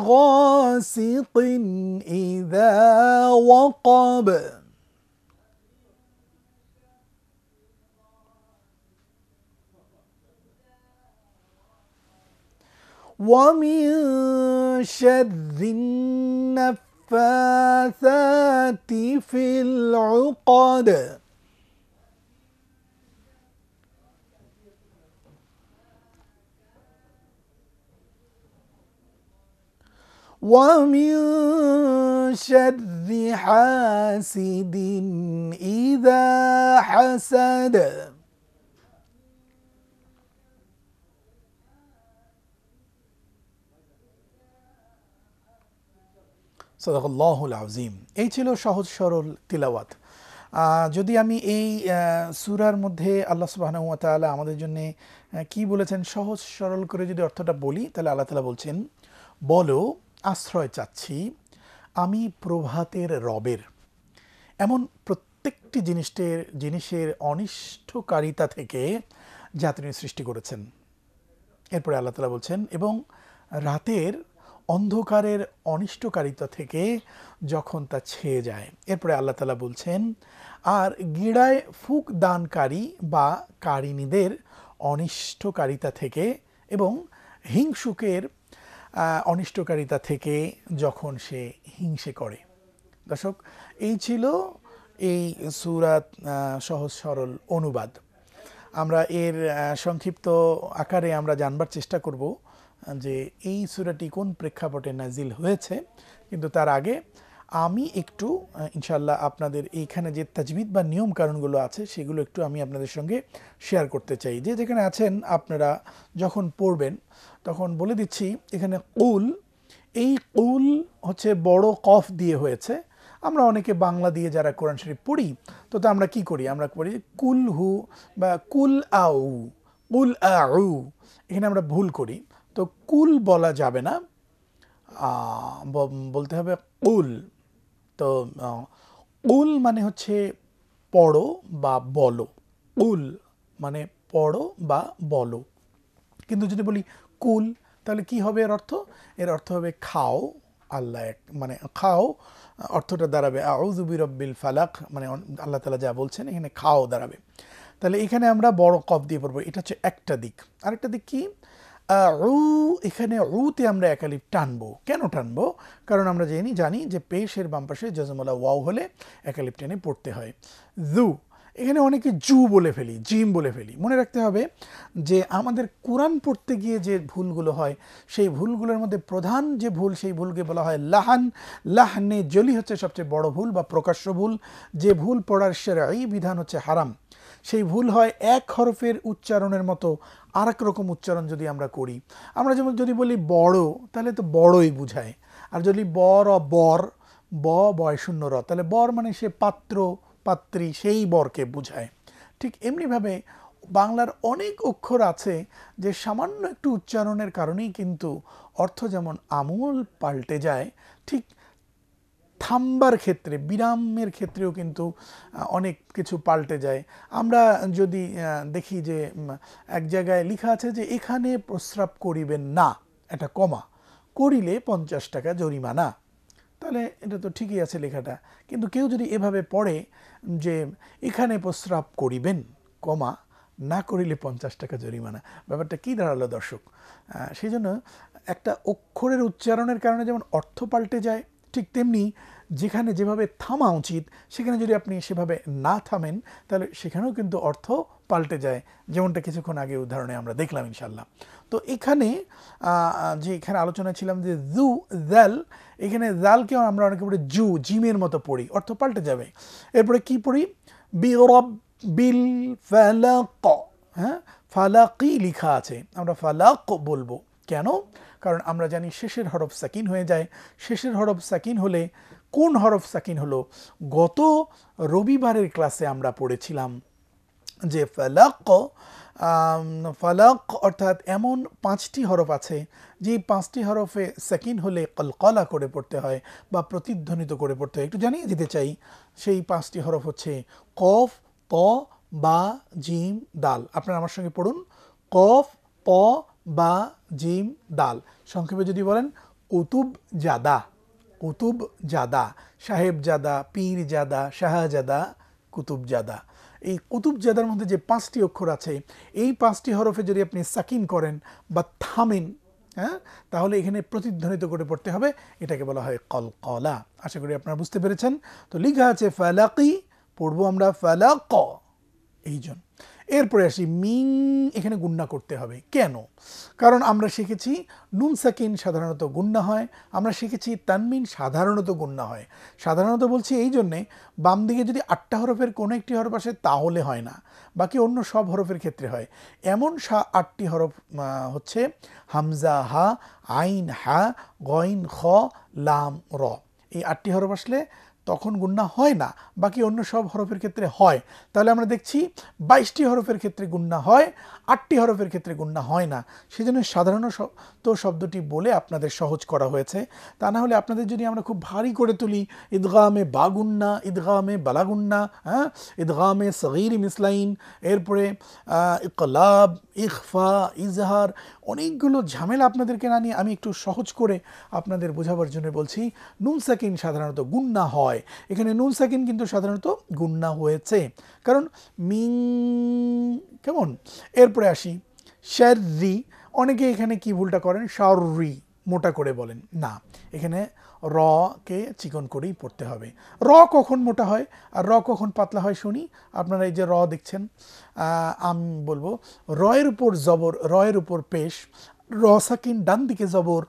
غاسق إذا وقب ومن شر النفاثات في العقد ومن شر حاسد إذا حسد সদাকুল্লাহুল আজিম এই ছিল সহজ সরল তিলাওয়াত যদি আমি এই সুরার মধ্যে আল্লাহ সুবাহনতালা আমাদের জন্য কি বলেছেন সহজ সরল করে যদি অর্থটা বলি তাহলে আল্লাহ তালা বলছেন বলো আশ্রয় চাচ্ছি আমি প্রভাতের রবের এমন প্রত্যেকটি জিনিসের জিনিসের অনিষ্টকারিতা থেকে যাত্রী সৃষ্টি করেছেন এরপরে আল্লাহ তালা বলছেন এবং রাতের অন্ধকারের অনিষ্টকারিতা থেকে যখন তা ছেয়ে যায় এরপরে আল্লাহ তালা বলছেন আর গিড়ায় ফুক দানকারী বা কারিনীদের অনিষ্টকারিতা থেকে এবং হিংসুকের অনিষ্টকারিতা থেকে যখন সে হিংসে করে দর্শক এই ছিল এই সুরাত সহজ সরল অনুবাদ আমরা এর সংক্ষিপ্ত আকারে আমরা জানবার চেষ্টা করব যে এই সুরাটি কোন প্রেক্ষাপটে নাজিল হয়েছে কিন্তু তার আগে আমি একটু ইনশাল্লাহ আপনাদের এইখানে যে তাজবিদ বা নিয়ম কারণগুলো আছে সেগুলো একটু আমি আপনাদের সঙ্গে শেয়ার করতে চাই যে যেখানে আছেন আপনারা যখন পড়বেন তখন বলে দিচ্ছি এখানে কুল এই কুল হচ্ছে বড় কফ দিয়ে হয়েছে আমরা অনেকে বাংলা দিয়ে যারা কোরআন শরীফ পড়ি তো তা আমরা কি করি আমরা করি কুল হু বা কুল আউ কুল আউ এখানে আমরা ভুল করি তো কুল বলা যাবে না বলতে হবে কুল তো উল মানে হচ্ছে পড়ো বা বলো উল মানে পড়ো বা বলো কিন্তু যদি বলি কুল তাহলে কি হবে এর অর্থ এর অর্থ হবে খাও আল্লাহ এক মানে খাও অর্থটা দাঁড়াবে আউজুবি রব্বিল ফালাক মানে আল্লাহ তালা যা বলছেন এখানে খাও দাঁড়াবে তাহলে এখানে আমরা বড় কপ দিয়ে পড়বো এটা হচ্ছে একটা দিক আরেকটা দিক কি রু এখানে রুতে আমরা একালিপ টানবো কেন টানবো কারণ আমরা জানি জানি যে পেশের বাম পাশে জজমলা ওয়াও হলে একালিপ টেনে পড়তে হয় জু এখানে অনেকে জু বলে ফেলি জিম বলে ফেলি মনে রাখতে হবে যে আমাদের কোরআন পড়তে গিয়ে যে ভুলগুলো হয় সেই ভুলগুলোর মধ্যে প্রধান যে ভুল সেই ভুলকে বলা হয় লাহান লাহনে জলি হচ্ছে সবচেয়ে বড় ভুল বা প্রকাশ্য ভুল যে ভুল পড়ার সেরা এই বিধান হচ্ছে হারাম সেই ভুল হয় এক হরফের উচ্চারণের মতো আর রকম উচ্চারণ যদি আমরা করি আমরা যেমন যদি বলি বড় তাহলে তো বড়ই বুঝায় আর যদি বর অ বর ব বয় শূন্য র তাহলে বর মানে সে পাত্র পাত্রী সেই বরকে বুঝায় ঠিক এমনিভাবে বাংলার অনেক অক্ষর আছে যে সামান্য একটু উচ্চারণের কারণেই কিন্তু অর্থ যেমন আমূল পাল্টে যায় ঠিক থাম্বার ক্ষেত্রে বিরামের ক্ষেত্রেও কিন্তু অনেক কিছু পাল্টে যায় আমরা যদি দেখি যে এক জায়গায় লেখা আছে যে এখানে প্রস্রাব করিবেন না এটা কমা করিলে পঞ্চাশ টাকা জরিমানা তাহলে এটা তো ঠিকই আছে লেখাটা কিন্তু কেউ যদি এভাবে পড়ে যে এখানে প্রস্রাব করিবেন কমা না করিলে পঞ্চাশ টাকা জরিমানা ব্যাপারটা কি দাঁড়ালো দর্শক সেই জন্য একটা অক্ষরের উচ্চারণের কারণে যেমন অর্থ পাল্টে যায় ঠিক তেমনি যেখানে যেভাবে থামা উচিত সেখানে যদি আপনি সেভাবে না থামেন তাহলে সেখানেও কিন্তু অর্থ পাল্টে যায় যেমনটা কিছুক্ষণ আগে উদাহরণে আমরা দেখলাম ইনশাল্লাহ তো এখানে যে এখানে আলোচনা ছিলাম যে জু জাল এখানে জালকেও আমরা অনেকে পড়ি জু জিমের মতো পড়ি অর্থ পাল্টে যাবে এরপরে কি পড়ি বিরব বিল ফালাক হ্যাঁ ফালাকি লিখা আছে আমরা ফালাক বলবো কেন কারণ আমরা জানি শেষের হরফ সাকিন হয়ে যায় শেষের হরফ সাকিন হলে কোন হরফ সাকিন হলো গত রবিবারের ক্লাসে আমরা পড়েছিলাম যে ফালাক ফালাক অর্থাৎ এমন পাঁচটি হরফ আছে যে পাঁচটি হরফে সেকিন হলে কলকলা করে পড়তে হয় বা প্রতিধ্বনিত করে পড়তে হয় একটু জানিয়ে দিতে চাই সেই পাঁচটি হরফ হচ্ছে কফ প বা জিম দাল আপনারা আমার সঙ্গে পড়ুন কফ প বা জিম দাল সংক্ষেপে যদি বলেন কুতুব জাদা কুতুব জাদা সাহেবজাদা পীরজাদা শাহজাদা কুতুবজাদা এই কুতুবজাদার মধ্যে যে পাঁচটি অক্ষর আছে এই পাঁচটি হরফে যদি আপনি সাকিন করেন বা থামেন হ্যাঁ তাহলে এখানে প্রতিধ্বনিত করে পড়তে হবে এটাকে বলা হয় কল কলা আশা করি আপনারা বুঝতে পেরেছেন তো লিখা আছে ফালাকি পড়বো আমরা ফালাক জন্য এরপরে আসি মিং এখানে গুন্না করতে হবে কেন কারণ আমরা শিখেছি নুন সাকিন সাধারণত গুন্না হয় আমরা শিখেছি তানমিন সাধারণত গুন্না হয় সাধারণত বলছি এই জন্যে বাম দিকে যদি আটটা হরফের কোনো একটি হরফ আসে তাহলে হয় না বাকি অন্য সব হরফের ক্ষেত্রে হয় এমন সা আটটি হরফ হচ্ছে হামজা হা আইন হা গইন খ লাম র এই আটটি হরফ আসলে তখন গুন্না হয় না বাকি অন্য সব হরফের ক্ষেত্রে হয় তাহলে আমরা দেখছি বাইশটি হরফের ক্ষেত্রে গুন্না হয় আটটি হরফের ক্ষেত্রে গুন্না হয় না সেজন্য সাধারণ তো শব্দটি বলে আপনাদের সহজ করা হয়েছে তা না হলে আপনাদের যদি আমরা খুব ভারী করে তুলি ঈদগামে বাগুন্না ঈদগামে বালাগুন্না হ্যাঁ ঈদগামে সগির মিসলাইন এরপরে ইকলাব ইখফা ইজহার অনেকগুলো ঝামেলা আপনাদেরকে না নিয়ে আমি একটু সহজ করে আপনাদের বোঝাবার জন্য বলছি নুন সাকিন সাধারণত গুন্না হয় হয় এখানে নুন সাকিন কিন্তু সাধারণত গুন্না হয়েছে কারণ মিং কেমন এরপরে আসি শ্যারি অনেকে এখানে কি ভুলটা করেন শারি মোটা করে বলেন না এখানে র কে চিকন করেই পড়তে হবে র কখন মোটা হয় আর র কখন পাতলা হয় শুনি আপনারা এই যে র দেখছেন আমি বলবো রয়ের উপর জবর রয়ের উপর পেশ র সাকিন ডান দিকে জবর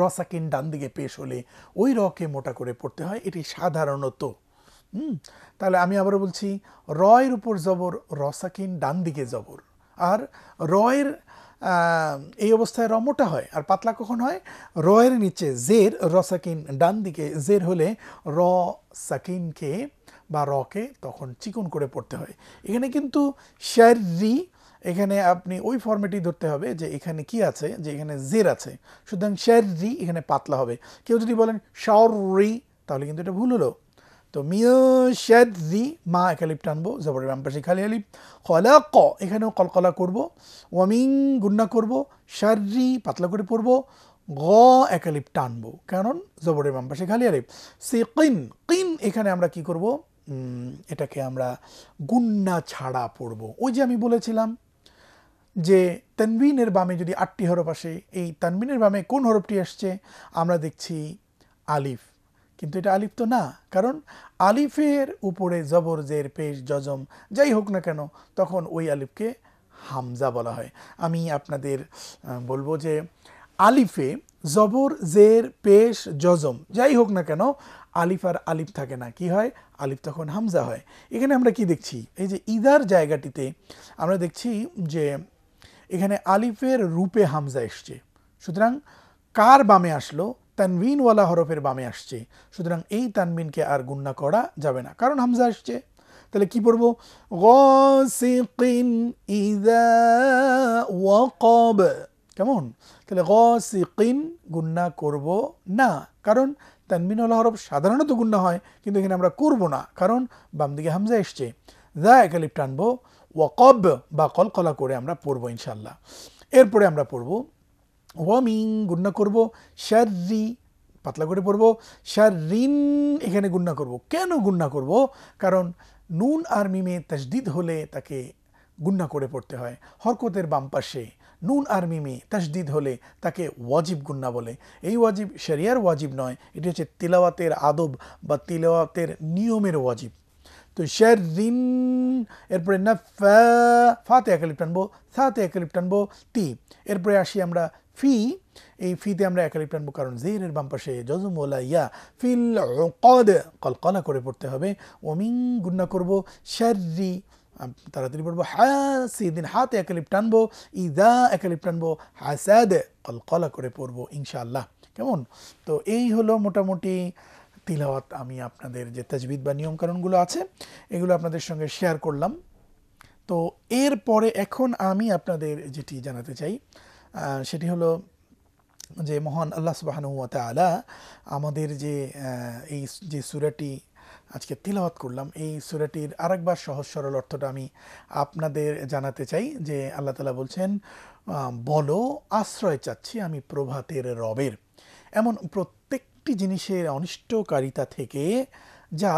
রসাকিন ডান দিকে পেশ হলে ওই রকে মোটা করে পড়তে হয় এটি সাধারণত তাহলে আমি আবার বলছি রয়ের উপর জবর রসাকিন ডান দিকে জবর আর রয়ের এই অবস্থায় র মোটা হয় আর পাতলা কখন হয় রয়ের নিচে জের রসাকিন ডান দিকে জের হলে র সাকিনকে বা রকে তখন চিকন করে পড়তে হয় এখানে কিন্তু শ্যারি এখানে আপনি ওই ফর্মেটি ধরতে হবে যে এখানে কি আছে যে এখানে জের আছে সুতরাং শের রি এখানে পাতলা হবে কেউ যদি বলেন শাওর রি তাহলে কিন্তু এটা ভুল হলো তো মিয় শেদ রি মা একালিপ টানবো জবরের বামপাশে খালি আলিপ কলা ক এখানেও কলকলা করব ওয়ামিং গুন্না করব শারি পাতলা করে পড়বো গ একালিপ টানবো কারণ জবরের বামপাশে খালি আলিপ সে কিন কিন এখানে আমরা কি করব এটাকে আমরা গুন্না ছাড়া পড়ব ওই যে আমি বলেছিলাম যে তানবিনের বামে যদি আটটি হরফ আসে এই তানবিনের বামে কোন হরফটি আসছে আমরা দেখছি আলিফ কিন্তু এটা আলিফ তো না কারণ আলিফের উপরে জবর জের পেশ জজম যাই হোক না কেন তখন ওই আলিফকে হামজা বলা হয় আমি আপনাদের বলবো যে আলিফে জবর জের পেশ জজম যাই হোক না কেন আলিফ আর আলিফ থাকে না কি হয় আলিফ তখন হামজা হয় এখানে আমরা কি দেখছি এই যে ইদার জায়গাটিতে আমরা দেখছি যে এখানে আলিফের রূপে হামজা এসছে সুতরাং কার বামে আসলো তানবিনওয়ালা হরফের বামে আসছে সুতরাং এই তানবিনকে আর গুন্না করা যাবে না কারণ হামজা আসছে তাহলে কি পড়বো ওয়াকব কেমন তাহলে গিন গুন্না করব না কারণ তানবিনওয়ালা হরফ সাধারণত গুন্না হয় কিন্তু এখানে আমরা করব না কারণ বাম দিকে হামজা এসছে এক একালিপ টানবো ওয়াকব বা কলকলা করে আমরা পড়বো ইনশাল্লাহ এরপরে আমরা পড়ব ওয়ামিং গুন্না করব শারি পাতলা করে পড়ব শারিন এখানে গুন্না করব কেন গুন্না করব কারণ নুন আর মিমে তসদিদ হলে তাকে গুন্না করে পড়তে হয় হরকতের বাম পাশে নুন আর মিমে তাসদিদ হলে তাকে ওয়াজিব গুন্না বলে এই ওয়াজিব শরিয়ার ওয়াজিব নয় এটি হচ্ছে তিলাওয়াতের আদব বা তিলাওয়াতের নিয়মের ওয়াজিব তো শের রিন এরপরে না ফাতে একালিপ টানবো সাতে একালিপ টানবো তি এরপরে আসি আমরা ফি এই ফিতে আমরা একালিপ টানবো কারণ জেরের বাম পাশে ওলা ইয়া ফিল কদ কলকলা করে পড়তে হবে ওমিং গুন্না করবো শেররি তাড়াতাড়ি পড়বো হাসিদিন হাতে একালিপ টানবো ইদা একালিপ টানবো হাসাদ কলকলা করে পড়বো ইনশাআল্লাহ কেমন তো এই হলো মোটামুটি তিলাওয়াত আমি আপনাদের যে তাজবিদ বা নিয়মকানুনগুলো আছে এগুলো আপনাদের সঙ্গে শেয়ার করলাম তো এর পরে এখন আমি আপনাদের যেটি জানাতে চাই সেটি হলো যে মহান আল্লাহ সুবাহানুয়াতে আলা আমাদের যে এই যে সুরাটি আজকে তিলাওয়াত করলাম এই সুরাটির আরেকবার সহজ সরল অর্থটা আমি আপনাদের জানাতে চাই যে আল্লাহ তালা বলছেন বলো আশ্রয় চাচ্ছি আমি প্রভাতের রবের এমন প্রত্যেক একটি জিনিসের অনিষ্টকারিতা থেকে যা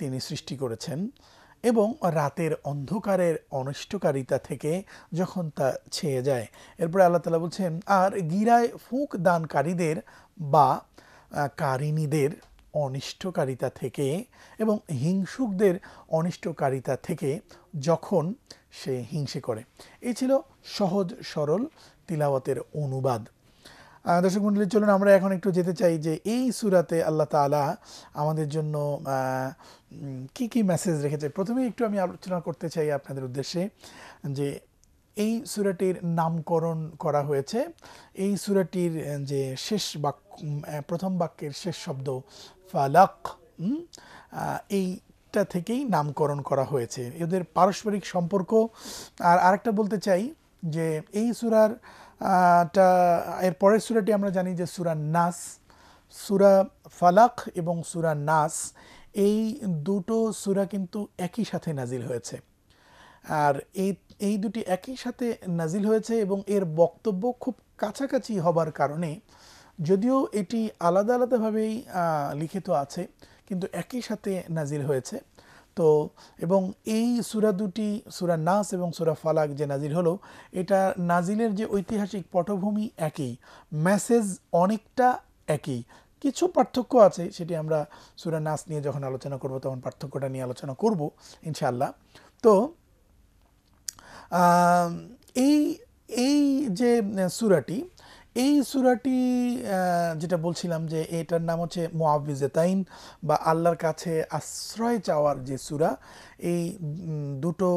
তিনি সৃষ্টি করেছেন এবং রাতের অন্ধকারের অনিষ্টকারিতা থেকে যখন তা ছেয়ে যায় এরপরে আল্লাহ তালা বলছেন আর গিরায় ফুঁক দানকারীদের বা কারিনীদের অনিষ্টকারিতা থেকে এবং হিংসুকদের অনিষ্টকারিতা থেকে যখন সে হিংসে করে এই ছিল সহজ সরল তিলাওয়াতের অনুবাদ দর্শক মন্ডলী চলুন আমরা এখন একটু যেতে চাই যে এই সুরাতে আল্লাহ তালা আমাদের জন্য কি কি মেসেজ রেখেছে প্রথমে একটু আমি আলোচনা করতে চাই আপনাদের উদ্দেশ্যে যে এই সুরাটির নামকরণ করা হয়েছে এই সুরাটির যে শেষ বাক্য প্রথম বাক্যের শেষ শব্দ ফালাক এই থেকেই নামকরণ করা হয়েছে এদের পারস্পরিক সম্পর্ক আর আরেকটা বলতে চাই যে এই সুরার টা পরের সুরাটি আমরা জানি যে সুরা নাস সুরা ফালাক এবং সুরা নাস এই দুটো সুরা কিন্তু একই সাথে নাজিল হয়েছে আর এই এই দুটি একই সাথে নাজিল হয়েছে এবং এর বক্তব্য খুব কাছাকাছি হবার কারণে যদিও এটি আলাদা আলাদাভাবেই লিখিত আছে কিন্তু একই সাথে নাজিল হয়েছে তো এবং এই সুরা দুটি সুরা নাস এবং সুরা ফালাক যে নাজির হলো এটা নাজিলের যে ঐতিহাসিক পটভূমি একই মেসেজ অনেকটা একই কিছু পার্থক্য আছে সেটি আমরা সুরা নাস নিয়ে যখন আলোচনা করব তখন পার্থক্যটা নিয়ে আলোচনা করব ইনশাআল্লাহ তো এই এই যে সুরাটি এই সুরাটি যেটা বলছিলাম যে এটার নাম হচ্ছে মোয়াবিজেতাইন বা আল্লাহর কাছে আশ্রয় চাওয়ার যে সুরা এই দুটো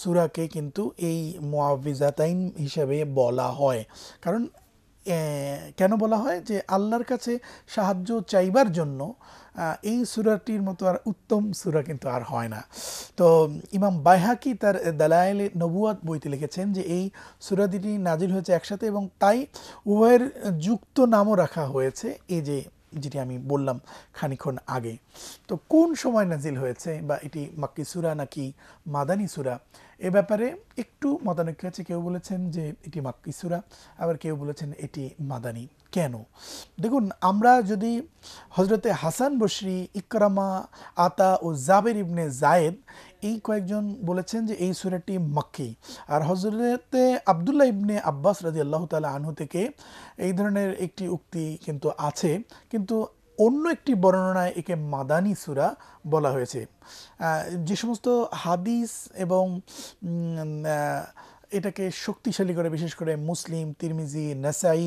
সুরাকে কিন্তু এই মোয়াবিজাতাইন হিসাবে বলা হয় কারণ কেন বলা হয় যে আল্লাহর কাছে সাহায্য চাইবার জন্য এই সুরাটির মতো আর উত্তম সুরা কিন্তু আর হয় না তো ইমাম বাইহাকি তার দালায়েল নবুয়াত বইতে লিখেছেন যে এই সুরা নাজিল হয়েছে একসাথে এবং তাই উভয়ের যুক্ত নামও রাখা হয়েছে এই যে যেটি আমি বললাম খানিক্ষণ আগে তো কোন সময় নাজিল হয়েছে বা এটি মাক্কি সুরা নাকি মাদানী সুরা এ ব্যাপারে একটু মতানৈক্য আছে কেউ বলেছেন যে এটি মাক্কিসুরা আবার কেউ বলেছেন এটি মাদানি কেন দেখুন আমরা যদি হজরতে হাসান বসরি ইকরামা আতা ও জাবের ইবনে জায়েদ এই কয়েকজন বলেছেন যে এই সুরাটি মাক্কি আর হজরতে আবদুল্লাহ ইবনে আব্বাস রাজি আল্লাহ তালা আনহু থেকে এই ধরনের একটি উক্তি কিন্তু আছে কিন্তু অন্য একটি বর্ণনায় একে মাদানি সুরা বলা হয়েছে যে সমস্ত হাদিস এবং এটাকে শক্তিশালী করে বিশেষ করে মুসলিম তিরমিজি নাসাই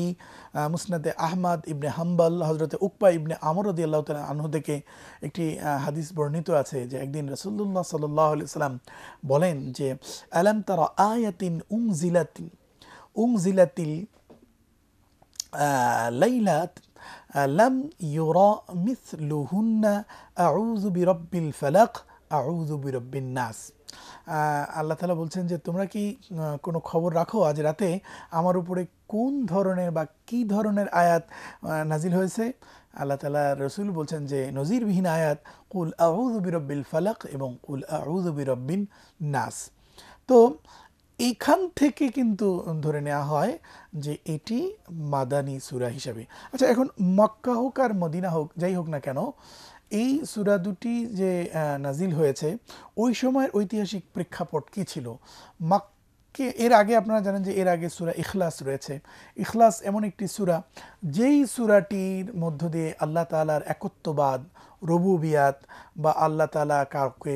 মুসনাদে আহমাদ ইবনে হাম্বাল হজরতে উকপা ইবনে আমরদি আল্লাহ তালা আনহু থেকে একটি হাদিস বর্ণিত আছে যে একদিন রসুল্লাহ সাল্লাহ সাল্লাম বলেন যে আলাম তারা আয়াতিন উং জিলাতিন উং জিলাতিল লাইলাত লাম ইউরা মিসলুহুন্না আউযু বিরব্বিল ফালাক আউযু বিরব্বিন নাস আল্লাহ তালা বলছেন যে তোমরা কি কোনো খবর রাখো আজ রাতে আমার উপরে কোন ধরনের বা কি ধরনের আয়াত নাজিল হয়েছে আল্লাহ তালা রসুল বলছেন যে নজিরবিহীন আয়াত কুল আউজ বিরব্বিল ফালাক এবং কুল আউজ বিরব্বিন নাস তো এইখান থেকে কিন্তু ধরে নেওয়া হয় যে এটি মাদানী সুরা হিসাবে আচ্ছা এখন মক্কা হোক আর মদিনা হোক যাই হোক না কেন এই সুরা দুটি যে নাজিল হয়েছে ওই সময়ের ঐতিহাসিক প্রেক্ষাপট কী ছিল মাক কে এর আগে আপনারা জানেন যে এর আগে সুরা ইখলাস রয়েছে ইখলাস এমন একটি সুরা যেই সুরাটির মধ্য দিয়ে আল্লাহ তালার একত্ববাদ রবুবিয়াত বা আল্লাহ তালা কাউকে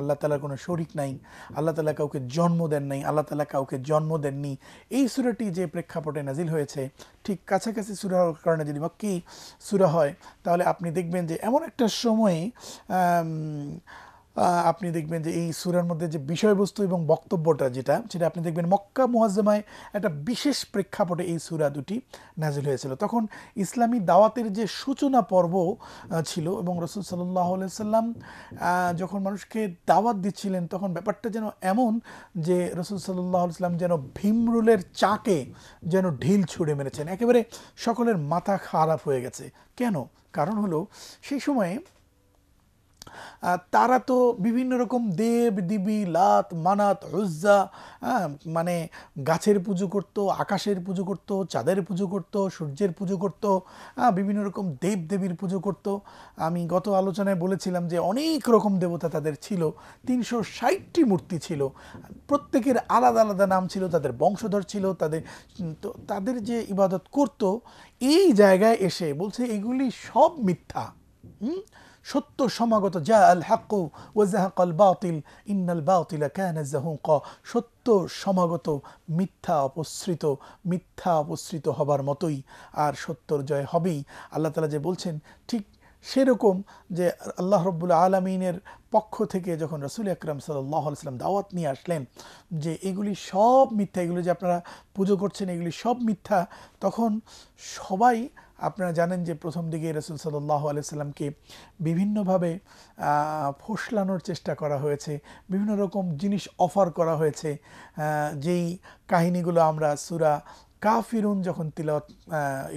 আল্লাহ তালার কোনো শরিক নাই আল্লাহ তালা কাউকে জন্ম দেন নাই আল্লাহ তালা কাউকে জন্ম দেননি এই সুরাটি যে প্রেক্ষাপটে নাজিল হয়েছে ঠিক কাছাকাছি সুরা কারণে যদি মক্কি সুরা হয় তাহলে আপনি দেখবেন যে এমন একটা সময়ে আপনি দেখবেন যে এই সুরার মধ্যে যে বিষয়বস্তু এবং বক্তব্যটা যেটা সেটা আপনি দেখবেন মক্কা মোয়াজ্জমায় একটা বিশেষ প্রেক্ষাপটে এই সুরা দুটি নাজিল হয়েছিল তখন ইসলামী দাওয়াতের যে সূচনা পর্ব ছিল এবং রসুল সাল্লাহ সাল্লাম যখন মানুষকে দাওয়াত দিচ্ছিলেন তখন ব্যাপারটা যেন এমন যে রসুল সাল্লাহ সাল্লাম যেন ভীমরুলের চাকে যেন ঢিল ছুঁড়ে মেরেছেন একেবারে সকলের মাথা খারাপ হয়ে গেছে কেন কারণ হলো সেই সময়ে তারা তো বিভিন্ন রকম দেব দিবি লাত মানাত হজ্জা হ্যাঁ, মানে গাছের পুজো করত আকাশের পুজো করত চাঁদের পুজো করত সূর্যের পুজো করত হ্যাঁ, বিভিন্ন রকম দেব দেবীর পুজো করত আমি গত আলোচনায় বলেছিলাম যে অনেক রকম দেবতা তাদের ছিল তিনশো ষাটটি মূর্তি ছিল প্রত্যেকের আলাদা আলাদা নাম ছিল তাদের বংশধর ছিল তাদের তো তাদের যে ইবাদত করত এই জায়গায় এসে বলছে এগুলি সব মিথ্যা হুম সত্য সমাগত যা আল হাক্কু ওয়াজাহাকাল বাতিল ইন্নাল বাতিল ক্যানাজাহুঙ্ক সত্য সমাগত মিথ্যা অপসৃত মিথ্যা অপসৃত হবার মতোই আর সত্যর জয় হবেই আল্লাহ তালা যে বলছেন ঠিক সেরকম যে আল্লাহ রব্বুল্লা আলমিনের পক্ষ থেকে যখন রসুল আকরাম সাল্লাম দাওয়াত নিয়ে আসলেন যে এগুলি সব মিথ্যা এগুলি যে আপনারা পুজো করছেন এগুলি সব মিথ্যা তখন সবাই আপনারা জানেন যে প্রথম দিকে রসুল সাল্লাহ আলাইসাল্লামকে বিভিন্নভাবে ফোসলানোর চেষ্টা করা হয়েছে বিভিন্ন রকম জিনিস অফার করা হয়েছে যেই কাহিনীগুলো আমরা সুরা কাফিরুন যখন তিলত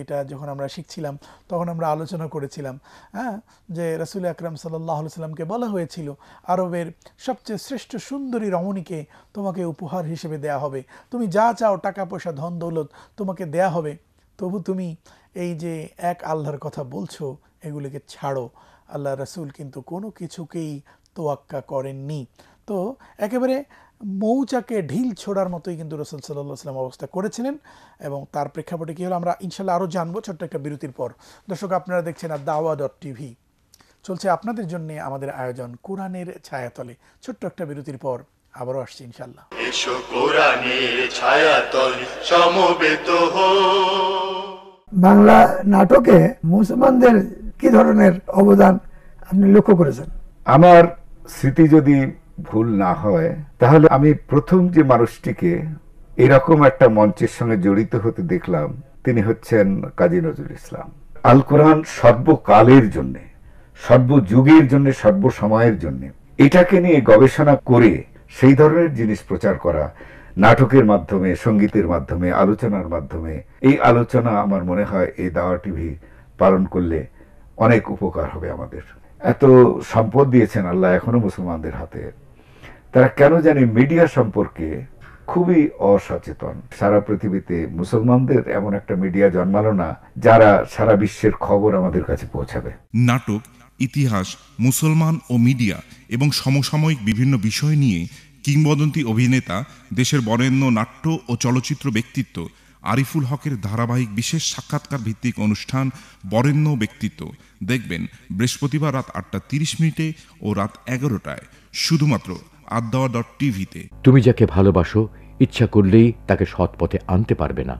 এটা যখন আমরা শিখছিলাম তখন আমরা আলোচনা করেছিলাম হ্যাঁ যে রসুল আকরাম সাল্লাহ সাল্লামকে বলা হয়েছিল আরবের সবচেয়ে শ্রেষ্ঠ সুন্দরী রমণীকে তোমাকে উপহার হিসেবে দেয়া হবে তুমি যা চাও টাকা পয়সা ধন দৌলত তোমাকে দেয়া হবে তবু তুমি এই যে এক আল্লাহর কথা বলছো এগুলিকে ছাড়ো আল্লাহ রাসুল কিন্তু কোনো কিছুকেই তোয়াক্কা করেননি তো একেবারে মৌচাকে ঢিল ছোড়ার মতোই কিন্তু রসুল সাল্লাহ সাল্লাম অবস্থা করেছিলেন এবং তার প্রেক্ষাপটে কী হলো আমরা ইনশাল্লাহ আরও জানবো ছোট্ট একটা বিরতির পর দর্শক আপনারা দেখছেন আর দাওয়া ডট টিভি চলছে আপনাদের জন্য আমাদের আয়োজন কোরআনের ছায়াতলে ছোট্ট একটা বিরতির পর আবারও আসছি ইনশাল্লাহ এসো কোরআনের ছায়াতল সমবেত হো বাংলা নাটকে মুসলমানদের কি ধরনের অবদান আপনি লক্ষ্য করেছেন আমার স্মৃতি যদি ভুল না হয় তাহলে আমি প্রথম যে মানুষটিকে এরকম একটা মঞ্চের সঙ্গে জড়িত হতে দেখলাম তিনি হচ্ছেন কাজী নজরুল ইসলাম আল কোরআন সর্বকালের জন্য সর্বযুগের জন্য সর্বসময়ের জন্য এটাকে নিয়ে গবেষণা করে সেই ধরনের জিনিস প্রচার করা নাটকের মাধ্যমে সঙ্গীতের মাধ্যমে আলোচনার মাধ্যমে এই আলোচনা আমার মনে হয় এই দাওয়া টিভি পালন করলে অনেক উপকার হবে আমাদের এত সম্পদ দিয়েছেন আল্লাহ এখনও মুসলমানদের হাতে তারা কেন জানি মিডিয়া সম্পর্কে খুবই অসচেতন সারা পৃথিবীতে মুসলমানদের এমন একটা মিডিয়া জন্মালো না যারা সারা বিশ্বের খবর আমাদের কাছে পৌঁছাবে নাটক ইতিহাস মুসলমান ও মিডিয়া এবং সমসাময়িক বিভিন্ন বিষয় নিয়ে কিংবদন্তি অভিনেতা দেশের বরেণ্য নাট্য ও চলচ্চিত্র ব্যক্তিত্ব আরিফুল হকের ধারাবাহিক বিশেষ সাক্ষাৎকার ভিত্তিক অনুষ্ঠান বরেণ্য ব্যক্তিত্ব দেখবেন বৃহস্পতিবার রাত আটটা তিরিশ মিনিটে ও রাত এগারোটায় শুধুমাত্র আদাওয়া ডট টিভিতে তুমি যাকে ভালোবাসো ইচ্ছা করলেই তাকে সৎ পথে আনতে পারবে না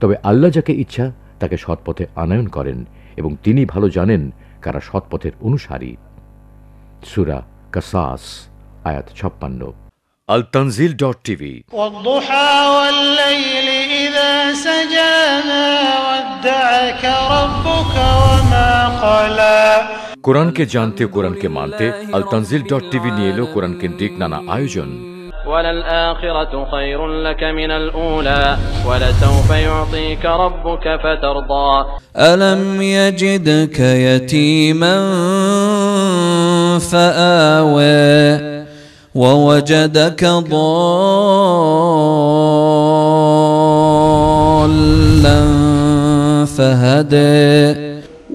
তবে আল্লাহ যাকে ইচ্ছা তাকে সৎ পথে আনয়ন করেন এবং তিনি ভালো জানেন কারা সৎপথের অনুসারী সুরা কাসাস আয়াত ছাপ্পান্ন التنزيل دوت تي في والضحى والليل إذا سجى ما ودعك ربك وما قلى কোরআনকে জানতে কোরআনকে মানতে আল তানজিল ডট টিভি নিয়ে এলো কোরআন কেন্দ্রিক নানা আয়োজন وللآخرة خير لك من الأولى ولسوف يعطيك ربك فترضى ألم يجدك يتيما فآوي ووجدك ضالا فهدى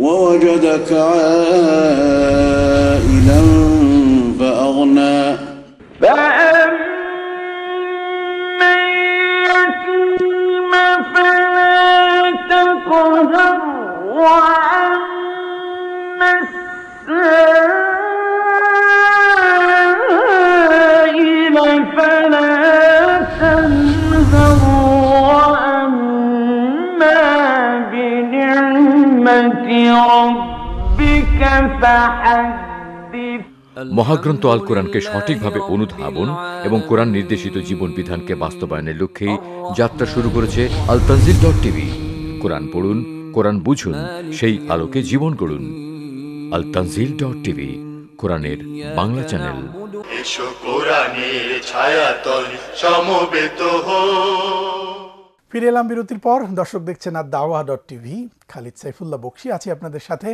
ووجدك عائلا মহাগ্রন্থ আল কোরআনকে সঠিকভাবে অনুধাবন এবং কোরআন নির্দেশিত জীবন বিধানকে বাস্তবায়নের লক্ষ্যেই যাত্রা শুরু করেছে আল তানজিল ডট টিভি কোরআন পড়ুন কোরআন বুঝুন সেই আলোকে জীবন গড়ুন আল তানজিল ডট টিভি কোরআনের বাংলা চ্যানেল এসো কোরআনের ছায়াতল সমবেত হো ফিরে এলাম বিরতির পর দর্শক দেখছেন আর দাওয়া ডট টিভি খালিদ সাইফুল্লাহ বক্সি আছি আপনাদের সাথে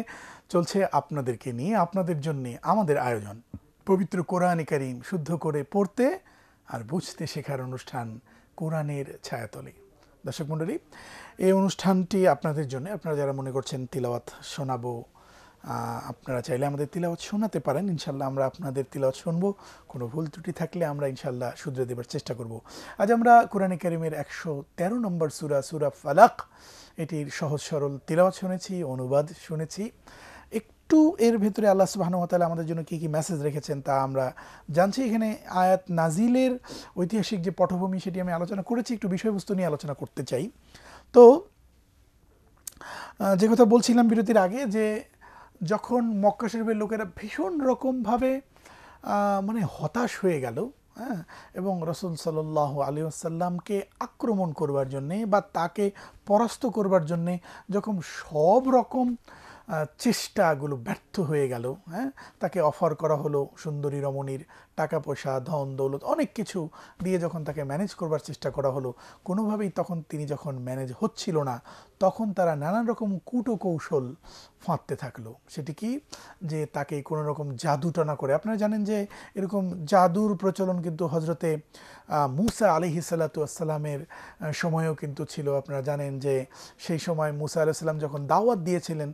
চলছে আপনাদেরকে নিয়ে আপনাদের জন্যে আমাদের আয়োজন পবিত্র কোরআন কারিম শুদ্ধ করে পড়তে আর বুঝতে শেখার অনুষ্ঠান কোরআনের ছায়াতলে দর্শক মণ্ডলী এই অনুষ্ঠানটি আপনাদের জন্য আপনারা যারা মনে করছেন তিলাওয়াত শোনাবো আপনারা চাইলে আমাদের তিলাওয়াত শোনাতে পারেন ইনশাল্লাহ আমরা আপনাদের তিলাওয়াত শুনবো কোনো ভুল ত্রুটি থাকলে আমরা ইনশাল্লাহ শুধরে দেবার চেষ্টা করব আজ আমরা কোরআনে কারিমের একশো তেরো নম্বর সুরা সুরা ফালাক এটির সহজ সরল তিলাওয়াত শুনেছি অনুবাদ শুনেছি একটু এর ভেতরে আল্লাহ তালা আমাদের জন্য কী কী মেসেজ রেখেছেন তা আমরা জানছি এখানে আয়াত নাজিলের ঐতিহাসিক যে পটভূমি সেটি আমি আলোচনা করেছি একটু বিষয়বস্তু নিয়ে আলোচনা করতে চাই তো যে কথা বলছিলাম বিরতির আগে যে যখন মক্কা শরীফের লোকেরা ভীষণ রকমভাবে মানে হতাশ হয়ে গেল হ্যাঁ এবং রসুল সাল্লাহ আলী আসাল্লামকে আক্রমণ করবার জন্যে বা তাকে পরাস্ত করবার জন্যে যখন সব রকম চেষ্টাগুলো ব্যর্থ হয়ে গেল হ্যাঁ তাকে অফার করা হলো সুন্দরী রমণীর টাকা পয়সা ধন দৌলত অনেক কিছু দিয়ে যখন তাকে ম্যানেজ করবার চেষ্টা করা হলো কোনোভাবেই তখন তিনি যখন ম্যানেজ হচ্ছিল না তখন তারা নানান রকম কুটো কৌশল ফাঁদতে থাকলো সেটি কি যে তাকে কোনো রকম জাদু করে আপনারা জানেন যে এরকম জাদুর প্রচলন কিন্তু হজরতে মুসা আলিহি সাল্লাতু সময়ও কিন্তু ছিল আপনারা জানেন যে সেই সময় মুসা আলাইসাল্লাম যখন দাওয়াত দিয়েছিলেন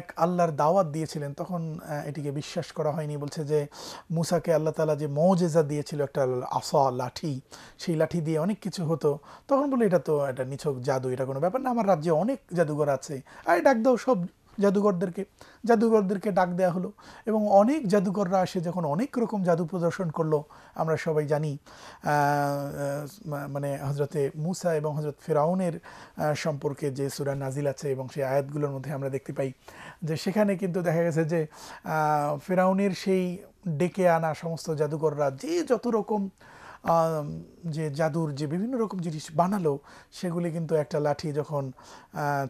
এক আল্লাহর দাওয়াত দিয়েছিলেন তখন এটিকে বিশ্বাস করা হয়নি বলছে যে মুসাকে আল্লাহ তালা যে মৌজেজা দিয়েছিল একটা আসা লাঠি সেই লাঠি দিয়ে অনেক কিছু হতো তখন বলে এটা তো একটা নিছক জাদু এটা কোনো ব্যাপার না আমার রাজ্যে অনেক জাদুঘর আছে আর ডাক দাও সব জাদুঘরদেরকে জাদুঘরদেরকে ডাক দেওয়া হলো এবং অনেক জাদুঘররা আসে যখন অনেক রকম জাদু প্রদর্শন করলো আমরা সবাই জানি মানে হজরতে মুসা এবং হজরত ফেরাউনের সম্পর্কে যে সুরা নাজিল আছে এবং সেই আয়াতগুলোর মধ্যে আমরা দেখতে পাই যে সেখানে কিন্তু দেখা গেছে যে ফেরাউনের সেই ডেকে আনা সমস্ত জাদুঘররা যে যত রকম যে জাদুর যে বিভিন্ন রকম জিনিস বানালো সেগুলি কিন্তু একটা লাঠি যখন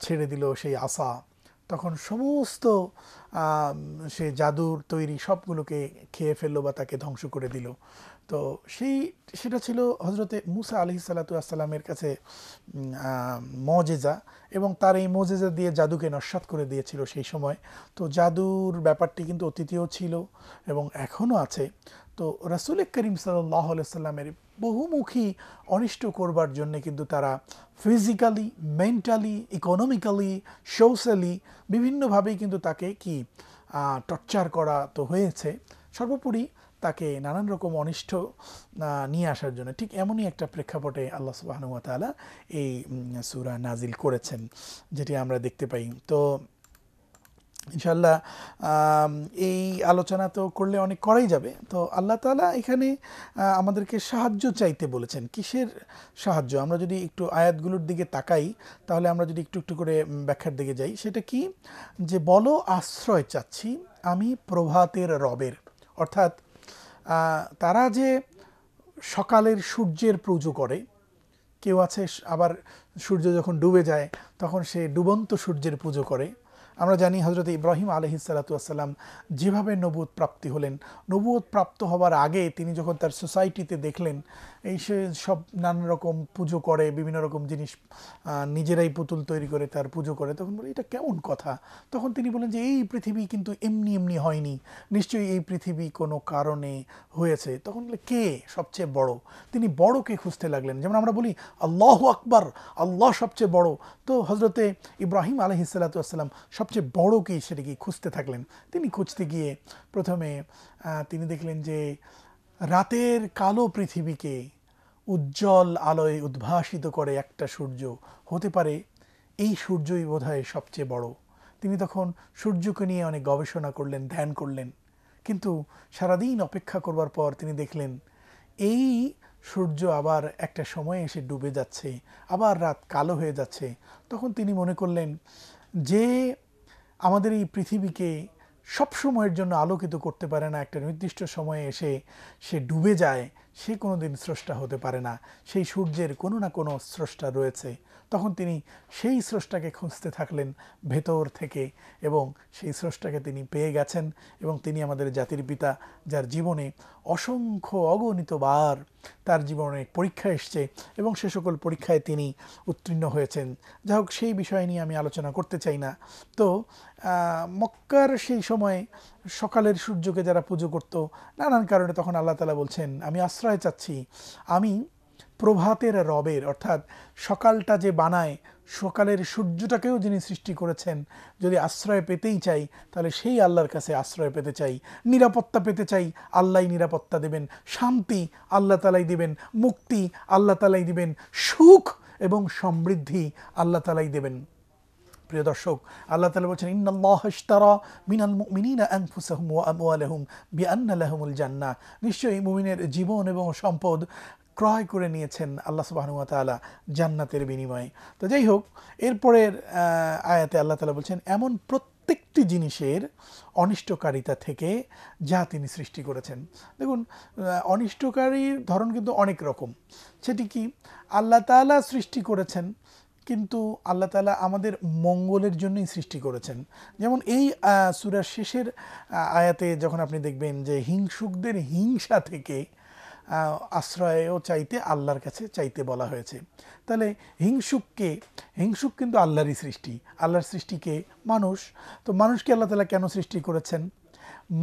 ছেড়ে দিল সেই আশা তখন সমস্ত সে জাদুর তৈরি সবগুলোকে খেয়ে ফেললো বা তাকে ধ্বংস করে দিল তো সেই সেটা ছিল হজরতে মুসা আলি সাল্লাতু আসসালামের কাছে মজেজা এবং তার এই মজেজা দিয়ে জাদুকে নস্বাত করে দিয়েছিল সেই সময় তো জাদুর ব্যাপারটি কিন্তু অতীতেও ছিল এবং এখনও আছে তো রাসুল করিম সাল্লাহ সাল্লামের বহুমুখী অনিষ্ট করবার জন্য কিন্তু তারা ফিজিক্যালি মেন্টালি ইকোনমিক্যালি সোশ্যালি বিভিন্নভাবেই কিন্তু তাকে কি টর্চার করা তো হয়েছে সর্বোপরি তাকে নানান রকম অনিষ্ট নিয়ে আসার জন্য ঠিক এমনই একটা প্রেক্ষাপটে আল্লাহ সুবাহনুয়া তালা এই সুরা নাজিল করেছেন যেটি আমরা দেখতে পাই তো ইনশাল্লাহ এই আলোচনা তো করলে অনেক করাই যাবে তো আল্লাহ তালা এখানে আমাদেরকে সাহায্য চাইতে বলেছেন কিসের সাহায্য আমরা যদি একটু আয়াতগুলোর দিকে তাকাই তাহলে আমরা যদি একটু একটু করে ব্যাখ্যার দিকে যাই সেটা কি যে বলো আশ্রয় চাচ্ছি আমি প্রভাতের রবের অর্থাৎ তারা যে সকালের সূর্যের পুজো করে কেউ আছে আবার সূর্য যখন ডুবে যায় তখন সে ডুবন্ত সূর্যের পুজো করে আমরা জানি হজরত ইব্রাহিম আলহি সালাতুয়াসাল্লাম যেভাবে নবুত প্রাপ্তি হলেন নবুত প্রাপ্ত হওয়ার আগে তিনি যখন তার সোসাইটিতে দেখলেন এই সে সব নানান রকম পুজো করে বিভিন্ন রকম জিনিস নিজেরাই পুতুল তৈরি করে তার পুজো করে তখন বলে এটা কেমন কথা তখন তিনি বলেন যে এই পৃথিবী কিন্তু এমনি এমনি হয়নি নিশ্চয়ই এই পৃথিবী কোনো কারণে হয়েছে তখন বলে কে সবচেয়ে বড় তিনি বড়কে খুঁজতে লাগলেন যেমন আমরা বলি আল্লাহ আকবর আল্লাহ সবচেয়ে বড় তো হজরতে ইব্রাহিম আলহি সবচেয়ে বড় সেটা কি খুঁজতে থাকলেন তিনি খুঁজতে গিয়ে প্রথমে তিনি দেখলেন যে রাতের কালো পৃথিবীকে উজ্জ্বল আলোয় উদ্ভাসিত করে একটা সূর্য হতে পারে এই সূর্যই বোধহয় সবচেয়ে বড় তিনি তখন সূর্যকে নিয়ে অনেক গবেষণা করলেন ধ্যান করলেন কিন্তু সারাদিন অপেক্ষা করবার পর তিনি দেখলেন এই সূর্য আবার একটা সময়ে এসে ডুবে যাচ্ছে আবার রাত কালো হয়ে যাচ্ছে তখন তিনি মনে করলেন যে আমাদের এই পৃথিবীকে সব সময়ের জন্য আলোকিত করতে পারে না একটা নির্দিষ্ট সময়ে এসে সে ডুবে যায় সে কোনো দিন স্রষ্টা হতে পারে না সেই সূর্যের কোনো না কোনো স্রষ্টা রয়েছে তখন তিনি সেই স্রষ্টাকে খুঁজতে থাকলেন ভেতর থেকে এবং সেই স্রষ্টাকে তিনি পেয়ে গেছেন এবং তিনি আমাদের জাতির পিতা যার জীবনে অসংখ্য অগণিতবার তার জীবনে পরীক্ষা এসছে এবং সে সকল পরীক্ষায় তিনি উত্তীর্ণ হয়েছেন যাই হোক সেই বিষয় নিয়ে আমি আলোচনা করতে চাই না তো মক্কার সেই সময়ে সকালের সূর্যকে যারা পুজো করত নানান কারণে তখন আল্লাহ তালা বলছেন আমি আশ্রয় চাচ্ছি আমি প্রভাতের রবের অর্থাৎ সকালটা যে বানায় সকালের সূর্যটাকেও যিনি সৃষ্টি করেছেন যদি আশ্রয় পেতেই চাই তাহলে সেই আল্লাহর কাছে আশ্রয় পেতে চাই নিরাপত্তা পেতে চাই আল্লাহ নিরাপত্তা দেবেন শান্তি আল্লাহ তালাই দেবেন মুক্তি আল্লাহ তালাই দেবেন সুখ এবং সমৃদ্ধি আল্লাহ তালাই দেবেন প্রিয় দর্শক আল্লাহ তালা বলছেন ইন্নাল্লাহতারা মিনাল মিনিনা আনফুসাহুম ওয়া আমওয়ালাহুম বিআন্না লাহুমুল জান্নাহ নিশ্চয়ই মুমিনের জীবন এবং সম্পদ ক্রয় করে নিয়েছেন আল্লাহ সুবাহনুয়া তালা জান্নাতের বিনিময়ে তো যাই হোক এরপরের আয়াতে আল্লাহ তালা বলছেন এমন প্রত্যেকটি জিনিসের অনিষ্টকারিতা থেকে যা তিনি সৃষ্টি করেছেন দেখুন অনিষ্টকারীর ধরন কিন্তু অনেক রকম সেটি কি আল্লাহ তালা সৃষ্টি করেছেন কিন্তু আল্লাহ তালা আমাদের মঙ্গলের জন্যই সৃষ্টি করেছেন যেমন এই সুরার শেষের আয়াতে যখন আপনি দেখবেন যে হিংসুকদের হিংসা থেকে আশ্রয়ও চাইতে আল্লাহর কাছে চাইতে বলা হয়েছে তাহলে হিংসুককে হিংসুক কিন্তু আল্লাহরই সৃষ্টি আল্লাহর সৃষ্টিকে মানুষ তো মানুষকে আল্লাহ তালা কেন সৃষ্টি করেছেন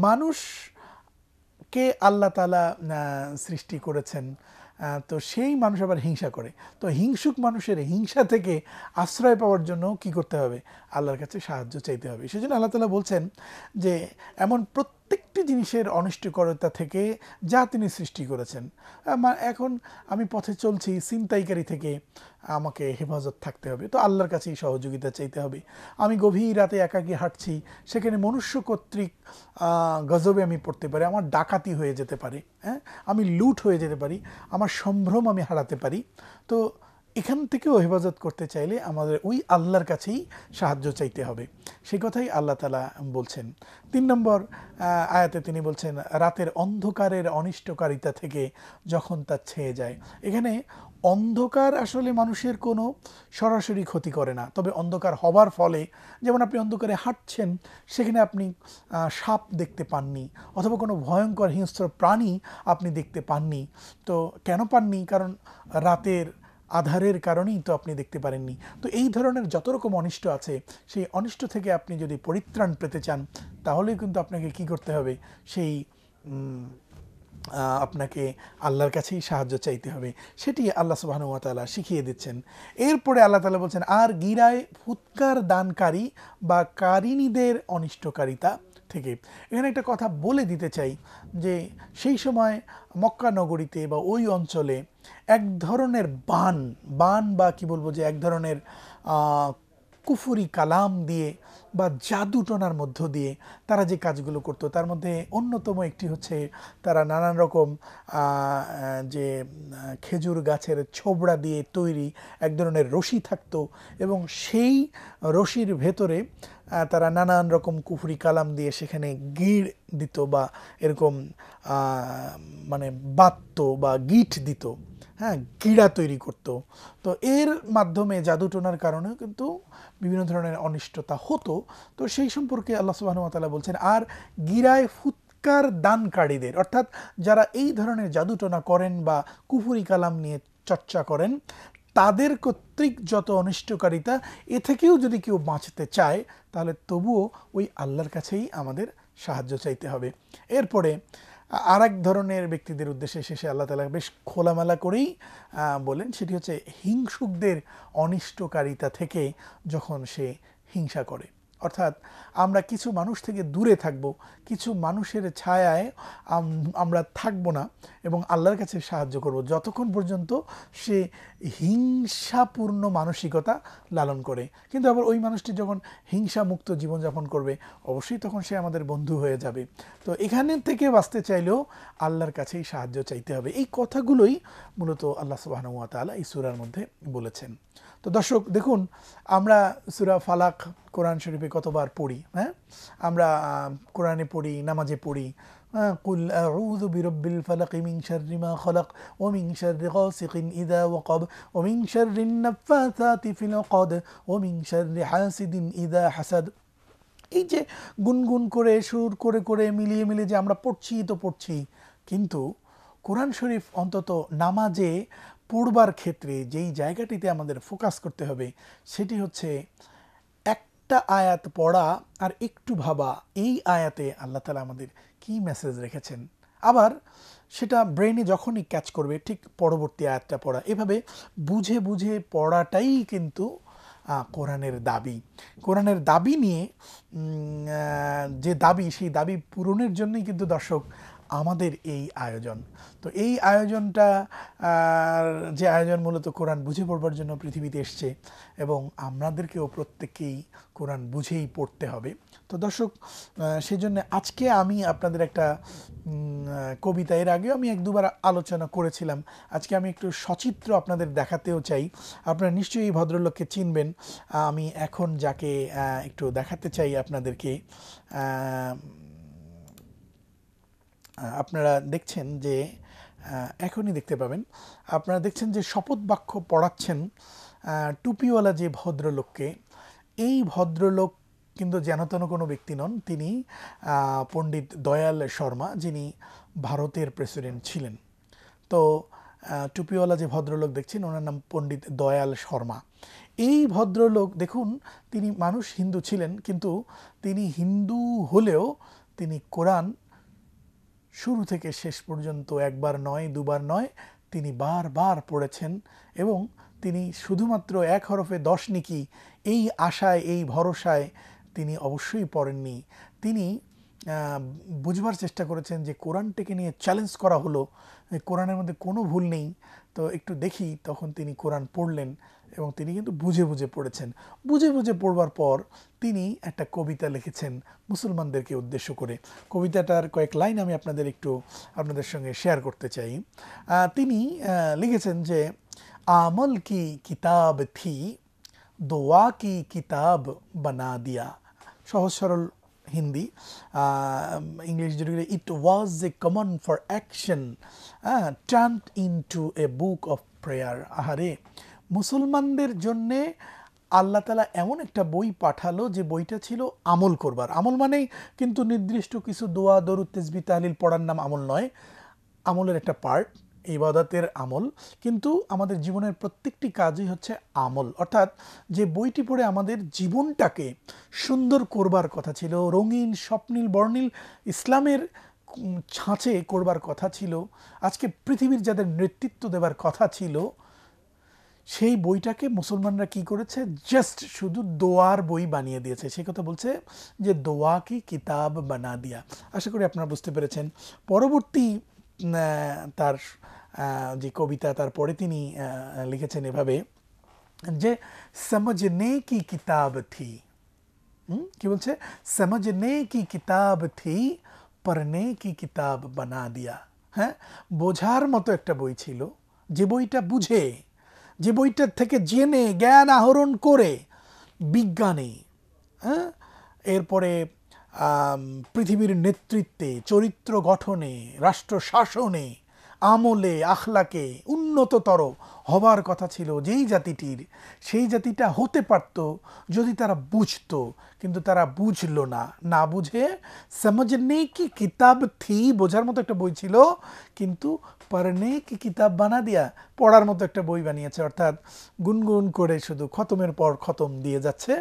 মানুষকে আল্লাহ তালা সৃষ্টি করেছেন তো সেই মানুষ আবার হিংসা করে তো হিংসুক মানুষের হিংসা থেকে আশ্রয় পাওয়ার জন্য কি করতে হবে আল্লাহর কাছে সাহায্য চাইতে হবে সেজন্য আল্লাহ তালা বলছেন যে এমন প্রত্যেকটি জিনিসের অনিষ্টকরতা থেকে যা তিনি সৃষ্টি করেছেন এখন আমি পথে চলছি চিন্তাইকারী থেকে আমাকে হেফাজত থাকতে হবে তো আল্লাহর কাছেই সহযোগিতা চাইতে হবে আমি গভীর রাতে একাকি হাঁটছি সেখানে মনুষ্য কর্তৃক গজবে আমি পড়তে পারি আমার ডাকাতি হয়ে যেতে পারে হ্যাঁ আমি লুট হয়ে যেতে পারি আমার সম্ভ্রম আমি হারাতে পারি তো এখান থেকেও হেফাজত করতে চাইলে আমাদের ওই আল্লাহর কাছেই সাহায্য চাইতে হবে সে কথাই আল্লাহ তালা বলছেন তিন নম্বর আয়াতে তিনি বলছেন রাতের অন্ধকারের অনিষ্টকারিতা থেকে যখন তা ছেয়ে যায় এখানে অন্ধকার আসলে মানুষের কোনো সরাসরি ক্ষতি করে না তবে অন্ধকার হবার ফলে যেমন আপনি অন্ধকারে হাঁটছেন সেখানে আপনি সাপ দেখতে পাননি অথবা কোনো ভয়ঙ্কর হিংস্র প্রাণী আপনি দেখতে পাননি তো কেন পাননি কারণ রাতের আধারের কারণেই তো আপনি দেখতে পারেননি তো এই ধরনের যত রকম অনিষ্ট আছে সেই অনিষ্ট থেকে আপনি যদি পরিত্রাণ পেতে চান তাহলে কিন্তু আপনাকে কি করতে হবে সেই আপনাকে আল্লাহর কাছেই সাহায্য চাইতে হবে সেটি আল্লাহ সুবাহানুয়াতালা শিখিয়ে দিচ্ছেন এরপরে আল্লাহ তালা বলছেন আর গিরায় ফুৎকার দানকারী বা কারিনীদের অনিষ্টকারিতা থেকে এখানে একটা কথা বলে দিতে চাই যে সেই সময় মক্কা নগরীতে বা ওই অঞ্চলে এক ধরনের বান বান বা কি বলবো যে এক ধরনের কুফুরি কালাম দিয়ে বা জাদু টোনার মধ্য দিয়ে তারা যে কাজগুলো করত তার মধ্যে অন্যতম একটি হচ্ছে তারা নানান রকম যে খেজুর গাছের ছোবড়া দিয়ে তৈরি এক ধরনের রশি থাকত এবং সেই রশির ভেতরে তারা নানান রকম কুফুরি কালাম দিয়ে সেখানে গিড় দিত বা এরকম মানে বাত্ত বা গিট দিত হ্যাঁ গিড়া তৈরি করত তো এর মাধ্যমে জাদুটোনার কারণেও কিন্তু বিভিন্ন ধরনের অনিষ্টতা হতো তো সেই সম্পর্কে আল্লাহ সুবাহতালা বলছেন আর গিরায় ফুৎকার দানকারীদের অর্থাৎ যারা এই ধরনের জাদুটোনা করেন বা কুফুরি কালাম নিয়ে চর্চা করেন তাদের কর্তৃক যত অনিষ্টকারিতা এ থেকেও যদি কেউ বাঁচতে চায় তাহলে তবুও ওই আল্লাহর কাছেই আমাদের সাহায্য চাইতে হবে এরপরে আর এক ধরনের ব্যক্তিদের উদ্দেশ্যে শেষে আল্লাহ তালা বেশ খোলামেলা করেই বলেন সেটি হচ্ছে হিংসুকদের অনিষ্টকারিতা থেকে যখন সে হিংসা করে অর্থাৎ আমরা কিছু মানুষ থেকে দূরে থাকব কিছু মানুষের ছায়ায় আমরা থাকব না এবং আল্লাহর কাছে সাহায্য করব যতক্ষণ পর্যন্ত সে হিংসাপূর্ণ মানসিকতা লালন করে কিন্তু আবার ওই মানুষটি যখন হিংসামুক্ত জীবনযাপন করবে অবশ্যই তখন সে আমাদের বন্ধু হয়ে যাবে তো এখানে থেকে বাঁচতে চাইলেও আল্লাহর কাছেই সাহায্য চাইতে হবে এই কথাগুলোই মূলত আল্লাহ সুবাহনুয়া তালা এই সুরার মধ্যে বলেছেন তো দর্শক দেখুন আমরা সুরা ফালাক কোরআন শরীফে কতবার পড়ি হ্যাঁ আমরা কোরআনে পড়ি নামাজে পড়ি হ্যাঁ? কুল আউযু বিরব্বিল ফালাক মিন শাররি মা খালাক ওয়া মিন শাররি গাসিকিন ইযা ওয়াকাব ওয়া মিন শাররি নাফাসাতি ফিল উকাদ এই যে গুনগুন করে সুর করে করে মিলিয়ে মিলিয়ে যে আমরা পড়ছি তো পড়ছি কিন্তু কোরআন শরীফ অন্তত নামাজে পড়বার ক্ষেত্রে যেই জায়গাটিতে আমাদের ফোকাস করতে হবে সেটি হচ্ছে একটা আয়াত পড়া আর একটু ভাবা এই আয়াতে আল্লাহ তালা আমাদের কি মেসেজ রেখেছেন আবার সেটা ব্রেনে যখনই ক্যাচ করবে ঠিক পরবর্তী আয়াতটা পড়া এভাবে বুঝে বুঝে পড়াটাই কিন্তু কোরআনের দাবি কোরআনের দাবি নিয়ে যে দাবি সেই দাবি পূরণের জন্যই কিন্তু দর্শক আমাদের এই আয়োজন তো এই আয়োজনটা যে আয়োজন মূলত কোরআন বুঝে পড়বার জন্য পৃথিবীতে এসছে এবং আমাদেরকেও প্রত্যেককেই কোরআন বুঝেই পড়তে হবে তো দর্শক সেজন্য আজকে আমি আপনাদের একটা কবিতা এর আগেও আমি এক দুবার আলোচনা করেছিলাম আজকে আমি একটু সচিত্র আপনাদের দেখাতেও চাই আপনারা নিশ্চয়ই এই ভদ্রলোককে চিনবেন আমি এখন যাকে একটু দেখাতে চাই আপনাদেরকে আপনারা দেখছেন যে এখনই দেখতে পাবেন আপনারা দেখছেন যে শপথ বাক্য পড়াচ্ছেন টুপিওয়ালা যে ভদ্রলোককে এই ভদ্রলোক কিন্তু তেন কোনো ব্যক্তি নন তিনি পণ্ডিত দয়াল শর্মা যিনি ভারতের প্রেসিডেন্ট ছিলেন তো টুপিওয়ালা যে ভদ্রলোক দেখছেন ওনার নাম পণ্ডিত দয়াল শর্মা এই ভদ্রলোক দেখুন তিনি মানুষ হিন্দু ছিলেন কিন্তু তিনি হিন্দু হলেও তিনি কোরআন শুরু থেকে শেষ পর্যন্ত একবার নয় দুবার নয় তিনি বারবার পড়েছেন এবং তিনি শুধুমাত্র এক হরফে দশ নিকি এই আশায় এই ভরসায় তিনি অবশ্যই পড়েননি তিনি বুঝবার চেষ্টা করেছেন যে কোরআনটিকে নিয়ে চ্যালেঞ্জ করা হলো কোরআনের মধ্যে কোনো ভুল নেই তো একটু দেখি তখন তিনি কোরআন পড়লেন এবং তিনি কিন্তু বুঝে বুঝে পড়েছেন বুঝে বুঝে পড়বার পর তিনি একটা কবিতা লিখেছেন মুসলমানদেরকে উদ্দেশ্য করে কবিতাটার কয়েক লাইন আমি আপনাদের একটু আপনাদের সঙ্গে শেয়ার করতে চাই তিনি লিখেছেন যে আমল কি কিতাব থি দোয়া কি কিতাব বানা দিয়া সহজ সরল হিন্দি ইংলিশ যদি it was a command for action turn into a book of prayer আহারে মুসলমানদের জন্যে আল্লাহ তালা এমন একটা বই পাঠালো যে বইটা ছিল আমল করবার আমল মানেই কিন্তু নির্দিষ্ট কিছু দোয়া দরুদ তেজবি তাহলিল পড়ার নাম আমল নয় আমলের একটা পার্ট ইবাদতের আমল কিন্তু আমাদের জীবনের প্রত্যেকটি কাজই হচ্ছে আমল অর্থাৎ যে বইটি পড়ে আমাদের জীবনটাকে সুন্দর করবার কথা ছিল রঙিন স্বপ্নীল বর্ণিল ইসলামের ছাঁচে করবার কথা ছিল আজকে পৃথিবীর যাদের নেতৃত্ব দেবার কথা ছিল সেই বইটাকে মুসলমানরা কি করেছে জাস্ট শুধু দোয়ার বই বানিয়ে দিয়েছে সে কথা বলছে যে দোয়া কি কিতাব বানা দিয়া আশা করি আপনারা বুঝতে পেরেছেন পরবর্তী তার যে কবিতা তারপরে তিনি লিখেছেন এভাবে যে সমজ নে কি কিতাব থি কি বলছে সমজ নে কি কিতাব থি নে কি কিতাব বানা দিয়া হ্যাঁ বোঝার মতো একটা বই ছিল যে বইটা বুঝে যে বইটার থেকে জেনে জ্ঞান আহরণ করে বিজ্ঞানে হ্যাঁ এরপরে পৃথিবীর নেতৃত্বে চরিত্র গঠনে রাষ্ট্র শাসনে আমলে আখলাকে উন্নততর হবার কথা ছিল যেই জাতিটির সেই জাতিটা হতে পারত যদি তারা বুঝত কিন্তু তারা বুঝল না না বুঝে নেই কি কিতাব থি বোঝার মতো একটা বই ছিল কিন্তু নেই কি কিতাব বানা দিয়া পড়ার মতো একটা বই বানিয়েছে অর্থাৎ গুনগুন করে শুধু খতমের পর খতম দিয়ে যাচ্ছে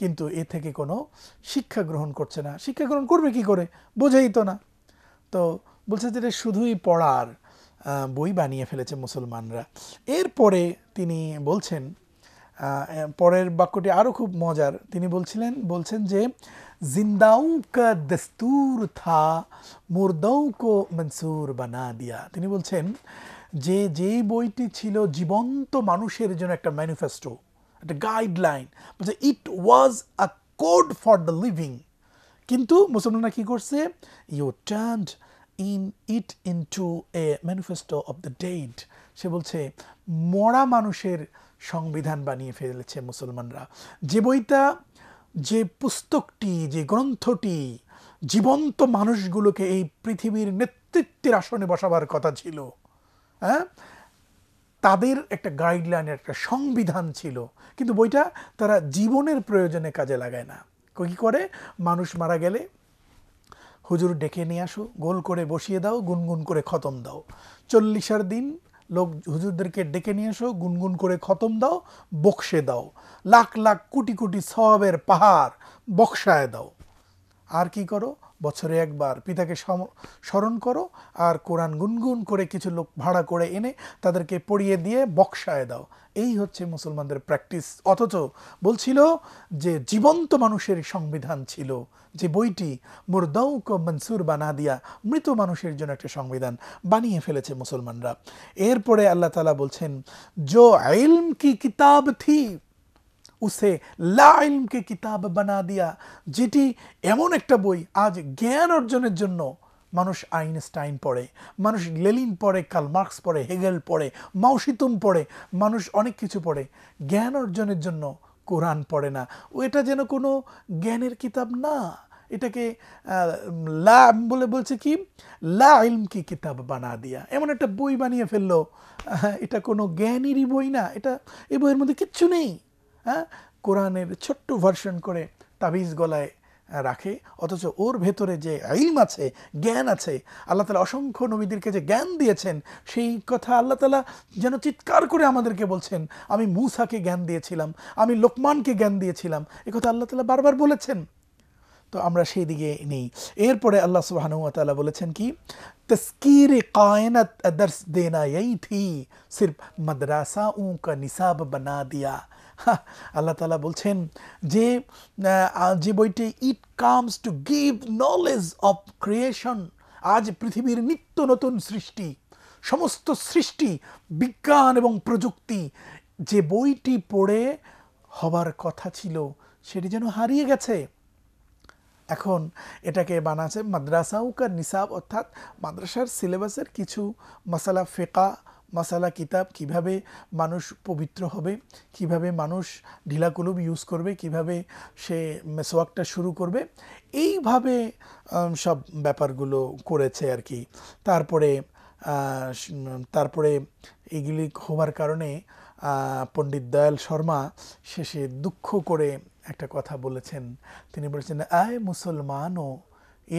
কিন্তু এ থেকে কোনো শিক্ষা গ্রহণ করছে না শিক্ষা গ্রহণ করবে কি করে বোঝেই তো না তো বলছে যে শুধুই পড়ার বই বানিয়ে ফেলেছে মুসলমানরা এরপরে তিনি বলছেন পরের বাক্যটি আরও খুব মজার তিনি বলছিলেন বলছেন যে জিন্দাও দস্তুর থা মুর্দাও কো মনসুর বানা দিয়া তিনি বলছেন যে যে বইটি ছিল জীবন্ত মানুষের জন্য একটা ম্যানিফেস্টো একটা গাইডলাইন বলছে it was a code for the living কিন্তু মুসলমানরা কী করছে you turn in it into a manifesto of the dead সে বলছে মরা মানুষের সংবিধান বানিয়ে ফেলেছে মুসলমানরা যে বইটা যে পুস্তকটি যে গ্রন্থটি জীবন্ত মানুষগুলোকে এই পৃথিবীর নেতৃত্বের আসনে বসাবার কথা ছিল হ্যাঁ তাদের একটা গাইডলাইন একটা সংবিধান ছিল কিন্তু বইটা তারা জীবনের প্রয়োজনে কাজে লাগায় না কি করে মানুষ মারা গেলে হুজুর ডেকে নিয়ে আসো গোল করে বসিয়ে দাও গুনগুন করে খতম দাও চল্লিশার দিন লোক হুজুরদেরকে ডেকে নিয়ে এসো গুনগুন করে খতম দাও বক্সে দাও লাখ লাখ কোটি কোটি সবের পাহাড় বক্সায় দাও আর কি করো বছরে একবার পিতাকে স্মরণ করো আর কোরআন গুনগুন করে কিছু লোক ভাড়া করে এনে তাদেরকে পড়িয়ে দিয়ে বক্সায় দাও এই হচ্ছে মুসলমানদের প্র্যাকটিস অথচ বলছিল যে জীবন্ত মানুষের সংবিধান ছিল যে বইটি মুরদাউক মনসুর বানা দিয়া মৃত মানুষের জন্য একটা সংবিধান বানিয়ে ফেলেছে মুসলমানরা এরপরে আল্লাহ তালা বলছেন জো আইলম কি কিতাব থি উসে লাইলম ইলমকে কিতাব বানা দিয়া যেটি এমন একটা বই আজ জ্ঞান অর্জনের জন্য মানুষ আইনস্টাইন পড়ে মানুষ লেলিন পড়ে কালমার্কস পড়ে হেগেল পড়ে মাউসিতুম পড়ে মানুষ অনেক কিছু পড়ে জ্ঞান অর্জনের জন্য কোরআন পড়ে না ও এটা যেন কোনো জ্ঞানের কিতাব না এটাকে লাম বলে বলছে কি লা কি কিতাব বানা দিয়া এমন একটা বই বানিয়ে ফেললো এটা কোনো জ্ঞানেরই বই না এটা এই বইয়ের মধ্যে কিচ্ছু নেই হ্যাঁ কোরআনের ছোট্ট ভার্সন করে তাবিজ গলায় রাখে অথচ ওর ভেতরে যে আইম আছে জ্ঞান আছে আল্লাহ তালা অসংখ্য নবীদেরকে যে জ্ঞান দিয়েছেন সেই কথা আল্লাহ তালা যেন চিৎকার করে আমাদেরকে বলছেন আমি মূসাকে জ্ঞান দিয়েছিলাম আমি লোকমানকে জ্ঞান দিয়েছিলাম কথা আল্লাহ তালা বারবার বলেছেন তো আমরা সেই দিকে নেই এরপরে আল্লাহ সুবাহানুয়াতালা বলেছেন কি তস্কির কায়নাত দেনা এই থি সির্ফ মাদ্রাসা উ কা নিসাব বানা দিয়া হ্যাঁ, আল্লাহ তালা বলছেন যে যে বইটি it comes to give knowledge of creation আজ পৃথিবীর নিত্য নতুন সৃষ্টি সমস্ত সৃষ্টি বিজ্ঞান এবং প্রযুক্তি যে বইটি পড়ে হবার কথা ছিল সেটি যেন হারিয়ে গেছে এখন এটাকে বানাচ্ছে মাদ্রাসাউকার নিসাব অর্থাৎ মাদ্রাসার সিলেবাসের কিছু মশালা ফেকা মাসালা কিতাব কিভাবে মানুষ পবিত্র হবে কিভাবে মানুষ ঢিলাকুলুম ইউজ করবে কিভাবে সে মেসওয়াকটা শুরু করবে এইভাবে সব ব্যাপারগুলো করেছে আর কি তারপরে তারপরে এগুলি হওয়ার কারণে পণ্ডিত দয়াল শর্মা শেষে দুঃখ করে একটা কথা বলেছেন তিনি বলেছেন আয় মুসলমানও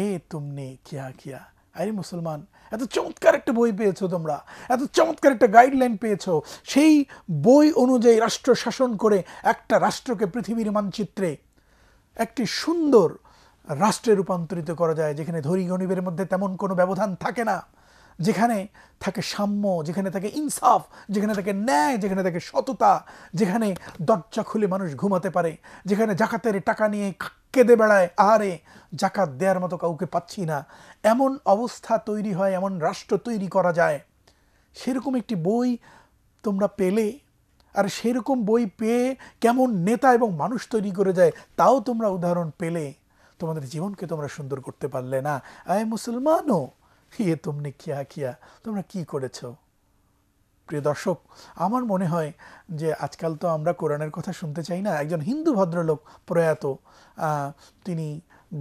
এ তুমনি কিয়া কিয়া আরে মুসলমান এত চমৎকার একটা বই পেয়েছো তোমরা এত চমৎকার একটা গাইডলাইন পেয়েছ সেই বই অনুযায়ী রাষ্ট্র শাসন করে একটা রাষ্ট্রকে পৃথিবীর মানচিত্রে একটি সুন্দর রাষ্ট্রে রূপান্তরিত করা যায় যেখানে ধরি গণিবের মধ্যে তেমন কোনো ব্যবধান থাকে না যেখানে থাকে সাম্য যেখানে থাকে ইনসাফ যেখানে থাকে ন্যায় যেখানে থাকে সততা যেখানে দরজা খুলে মানুষ ঘুমাতে পারে যেখানে জাকাতের টাকা নিয়ে কেঁদে বেড়ায় আহারে জাকাত দেওয়ার মতো কাউকে পাচ্ছি না এমন অবস্থা তৈরি হয় এমন রাষ্ট্র তৈরি করা যায় সেরকম একটি বই তোমরা পেলে আর সেরকম বই পেয়ে কেমন নেতা এবং মানুষ তৈরি করে যায় তাও তোমরা উদাহরণ পেলে তোমাদের জীবনকে তোমরা সুন্দর করতে পারলে না আয় মুসলমানও ইয়ে তুমি কিয়া কিয়া তোমরা কি করেছ প্রিয় দর্শক আমার মনে হয় যে আজকাল তো আমরা কোরআনের কথা শুনতে চাই না একজন হিন্দু ভদ্রলোক প্রয়াত তিনি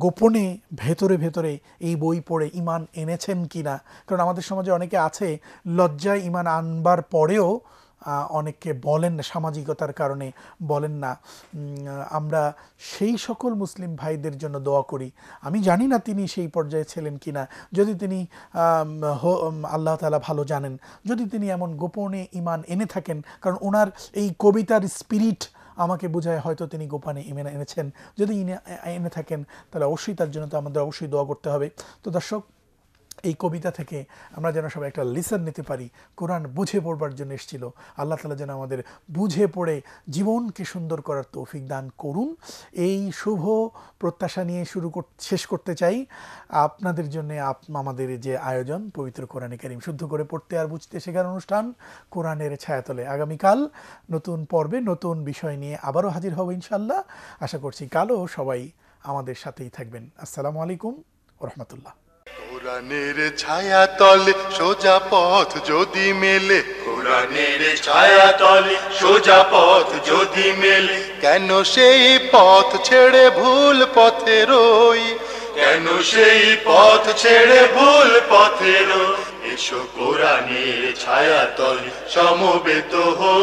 গোপনে ভেতরে ভেতরে এই বই পড়ে ইমান এনেছেন কি না কারণ আমাদের সমাজে অনেকে আছে লজ্জায় ইমান আনবার পরেও অনেককে বলেন না সামাজিকতার কারণে বলেন না আমরা সেই সকল মুসলিম ভাইদের জন্য দোয়া করি আমি জানি না তিনি সেই পর্যায়ে ছিলেন কি না যদি তিনি আল্লাহ তালা ভালো জানেন যদি তিনি এমন গোপনে ইমান এনে থাকেন কারণ ওনার এই কবিতার স্পিরিট আমাকে বোঝায় হয়তো তিনি গোপানে ইমেনা এনেছেন যদি ইনে এনে থাকেন তাহলে অবশ্যই তার জন্য তো আমাদের অবশ্যই দোয়া করতে হবে তো দর্শক এই কবিতা থেকে আমরা যেন সবাই একটা লিসন নিতে পারি কোরআন বুঝে পড়বার জন্য এসেছিল আল্লাহ তালা যেন আমাদের বুঝে পড়ে জীবনকে সুন্দর করার তৌফিক দান করুন এই শুভ প্রত্যাশা নিয়ে শুরু শেষ করতে চাই আপনাদের জন্য আমাদের যে আয়োজন পবিত্র কোরআনে কারিম শুদ্ধ করে পড়তে আর বুঝতে শেখার অনুষ্ঠান কোরআনের ছায়াতলে আগামীকাল নতুন পর্বে নতুন বিষয় নিয়ে আবারও হাজির হব ইনশাল্লাহ আশা করছি কালও সবাই আমাদের সাথেই থাকবেন আসসালামু আলাইকুম রহমতুল্লাহ কোরআনের ছায়া তলে সোজা পথ যদি মেলে কোরআনের ছায়া তলে সোজা পথ যদি মেলে কেন সেই পথ ছেড়ে ভুল পথে রই কেন সেই পথ ছেড়ে ভুল পথে রই এসো কোরআনের ছায়া তলে সমবেত হো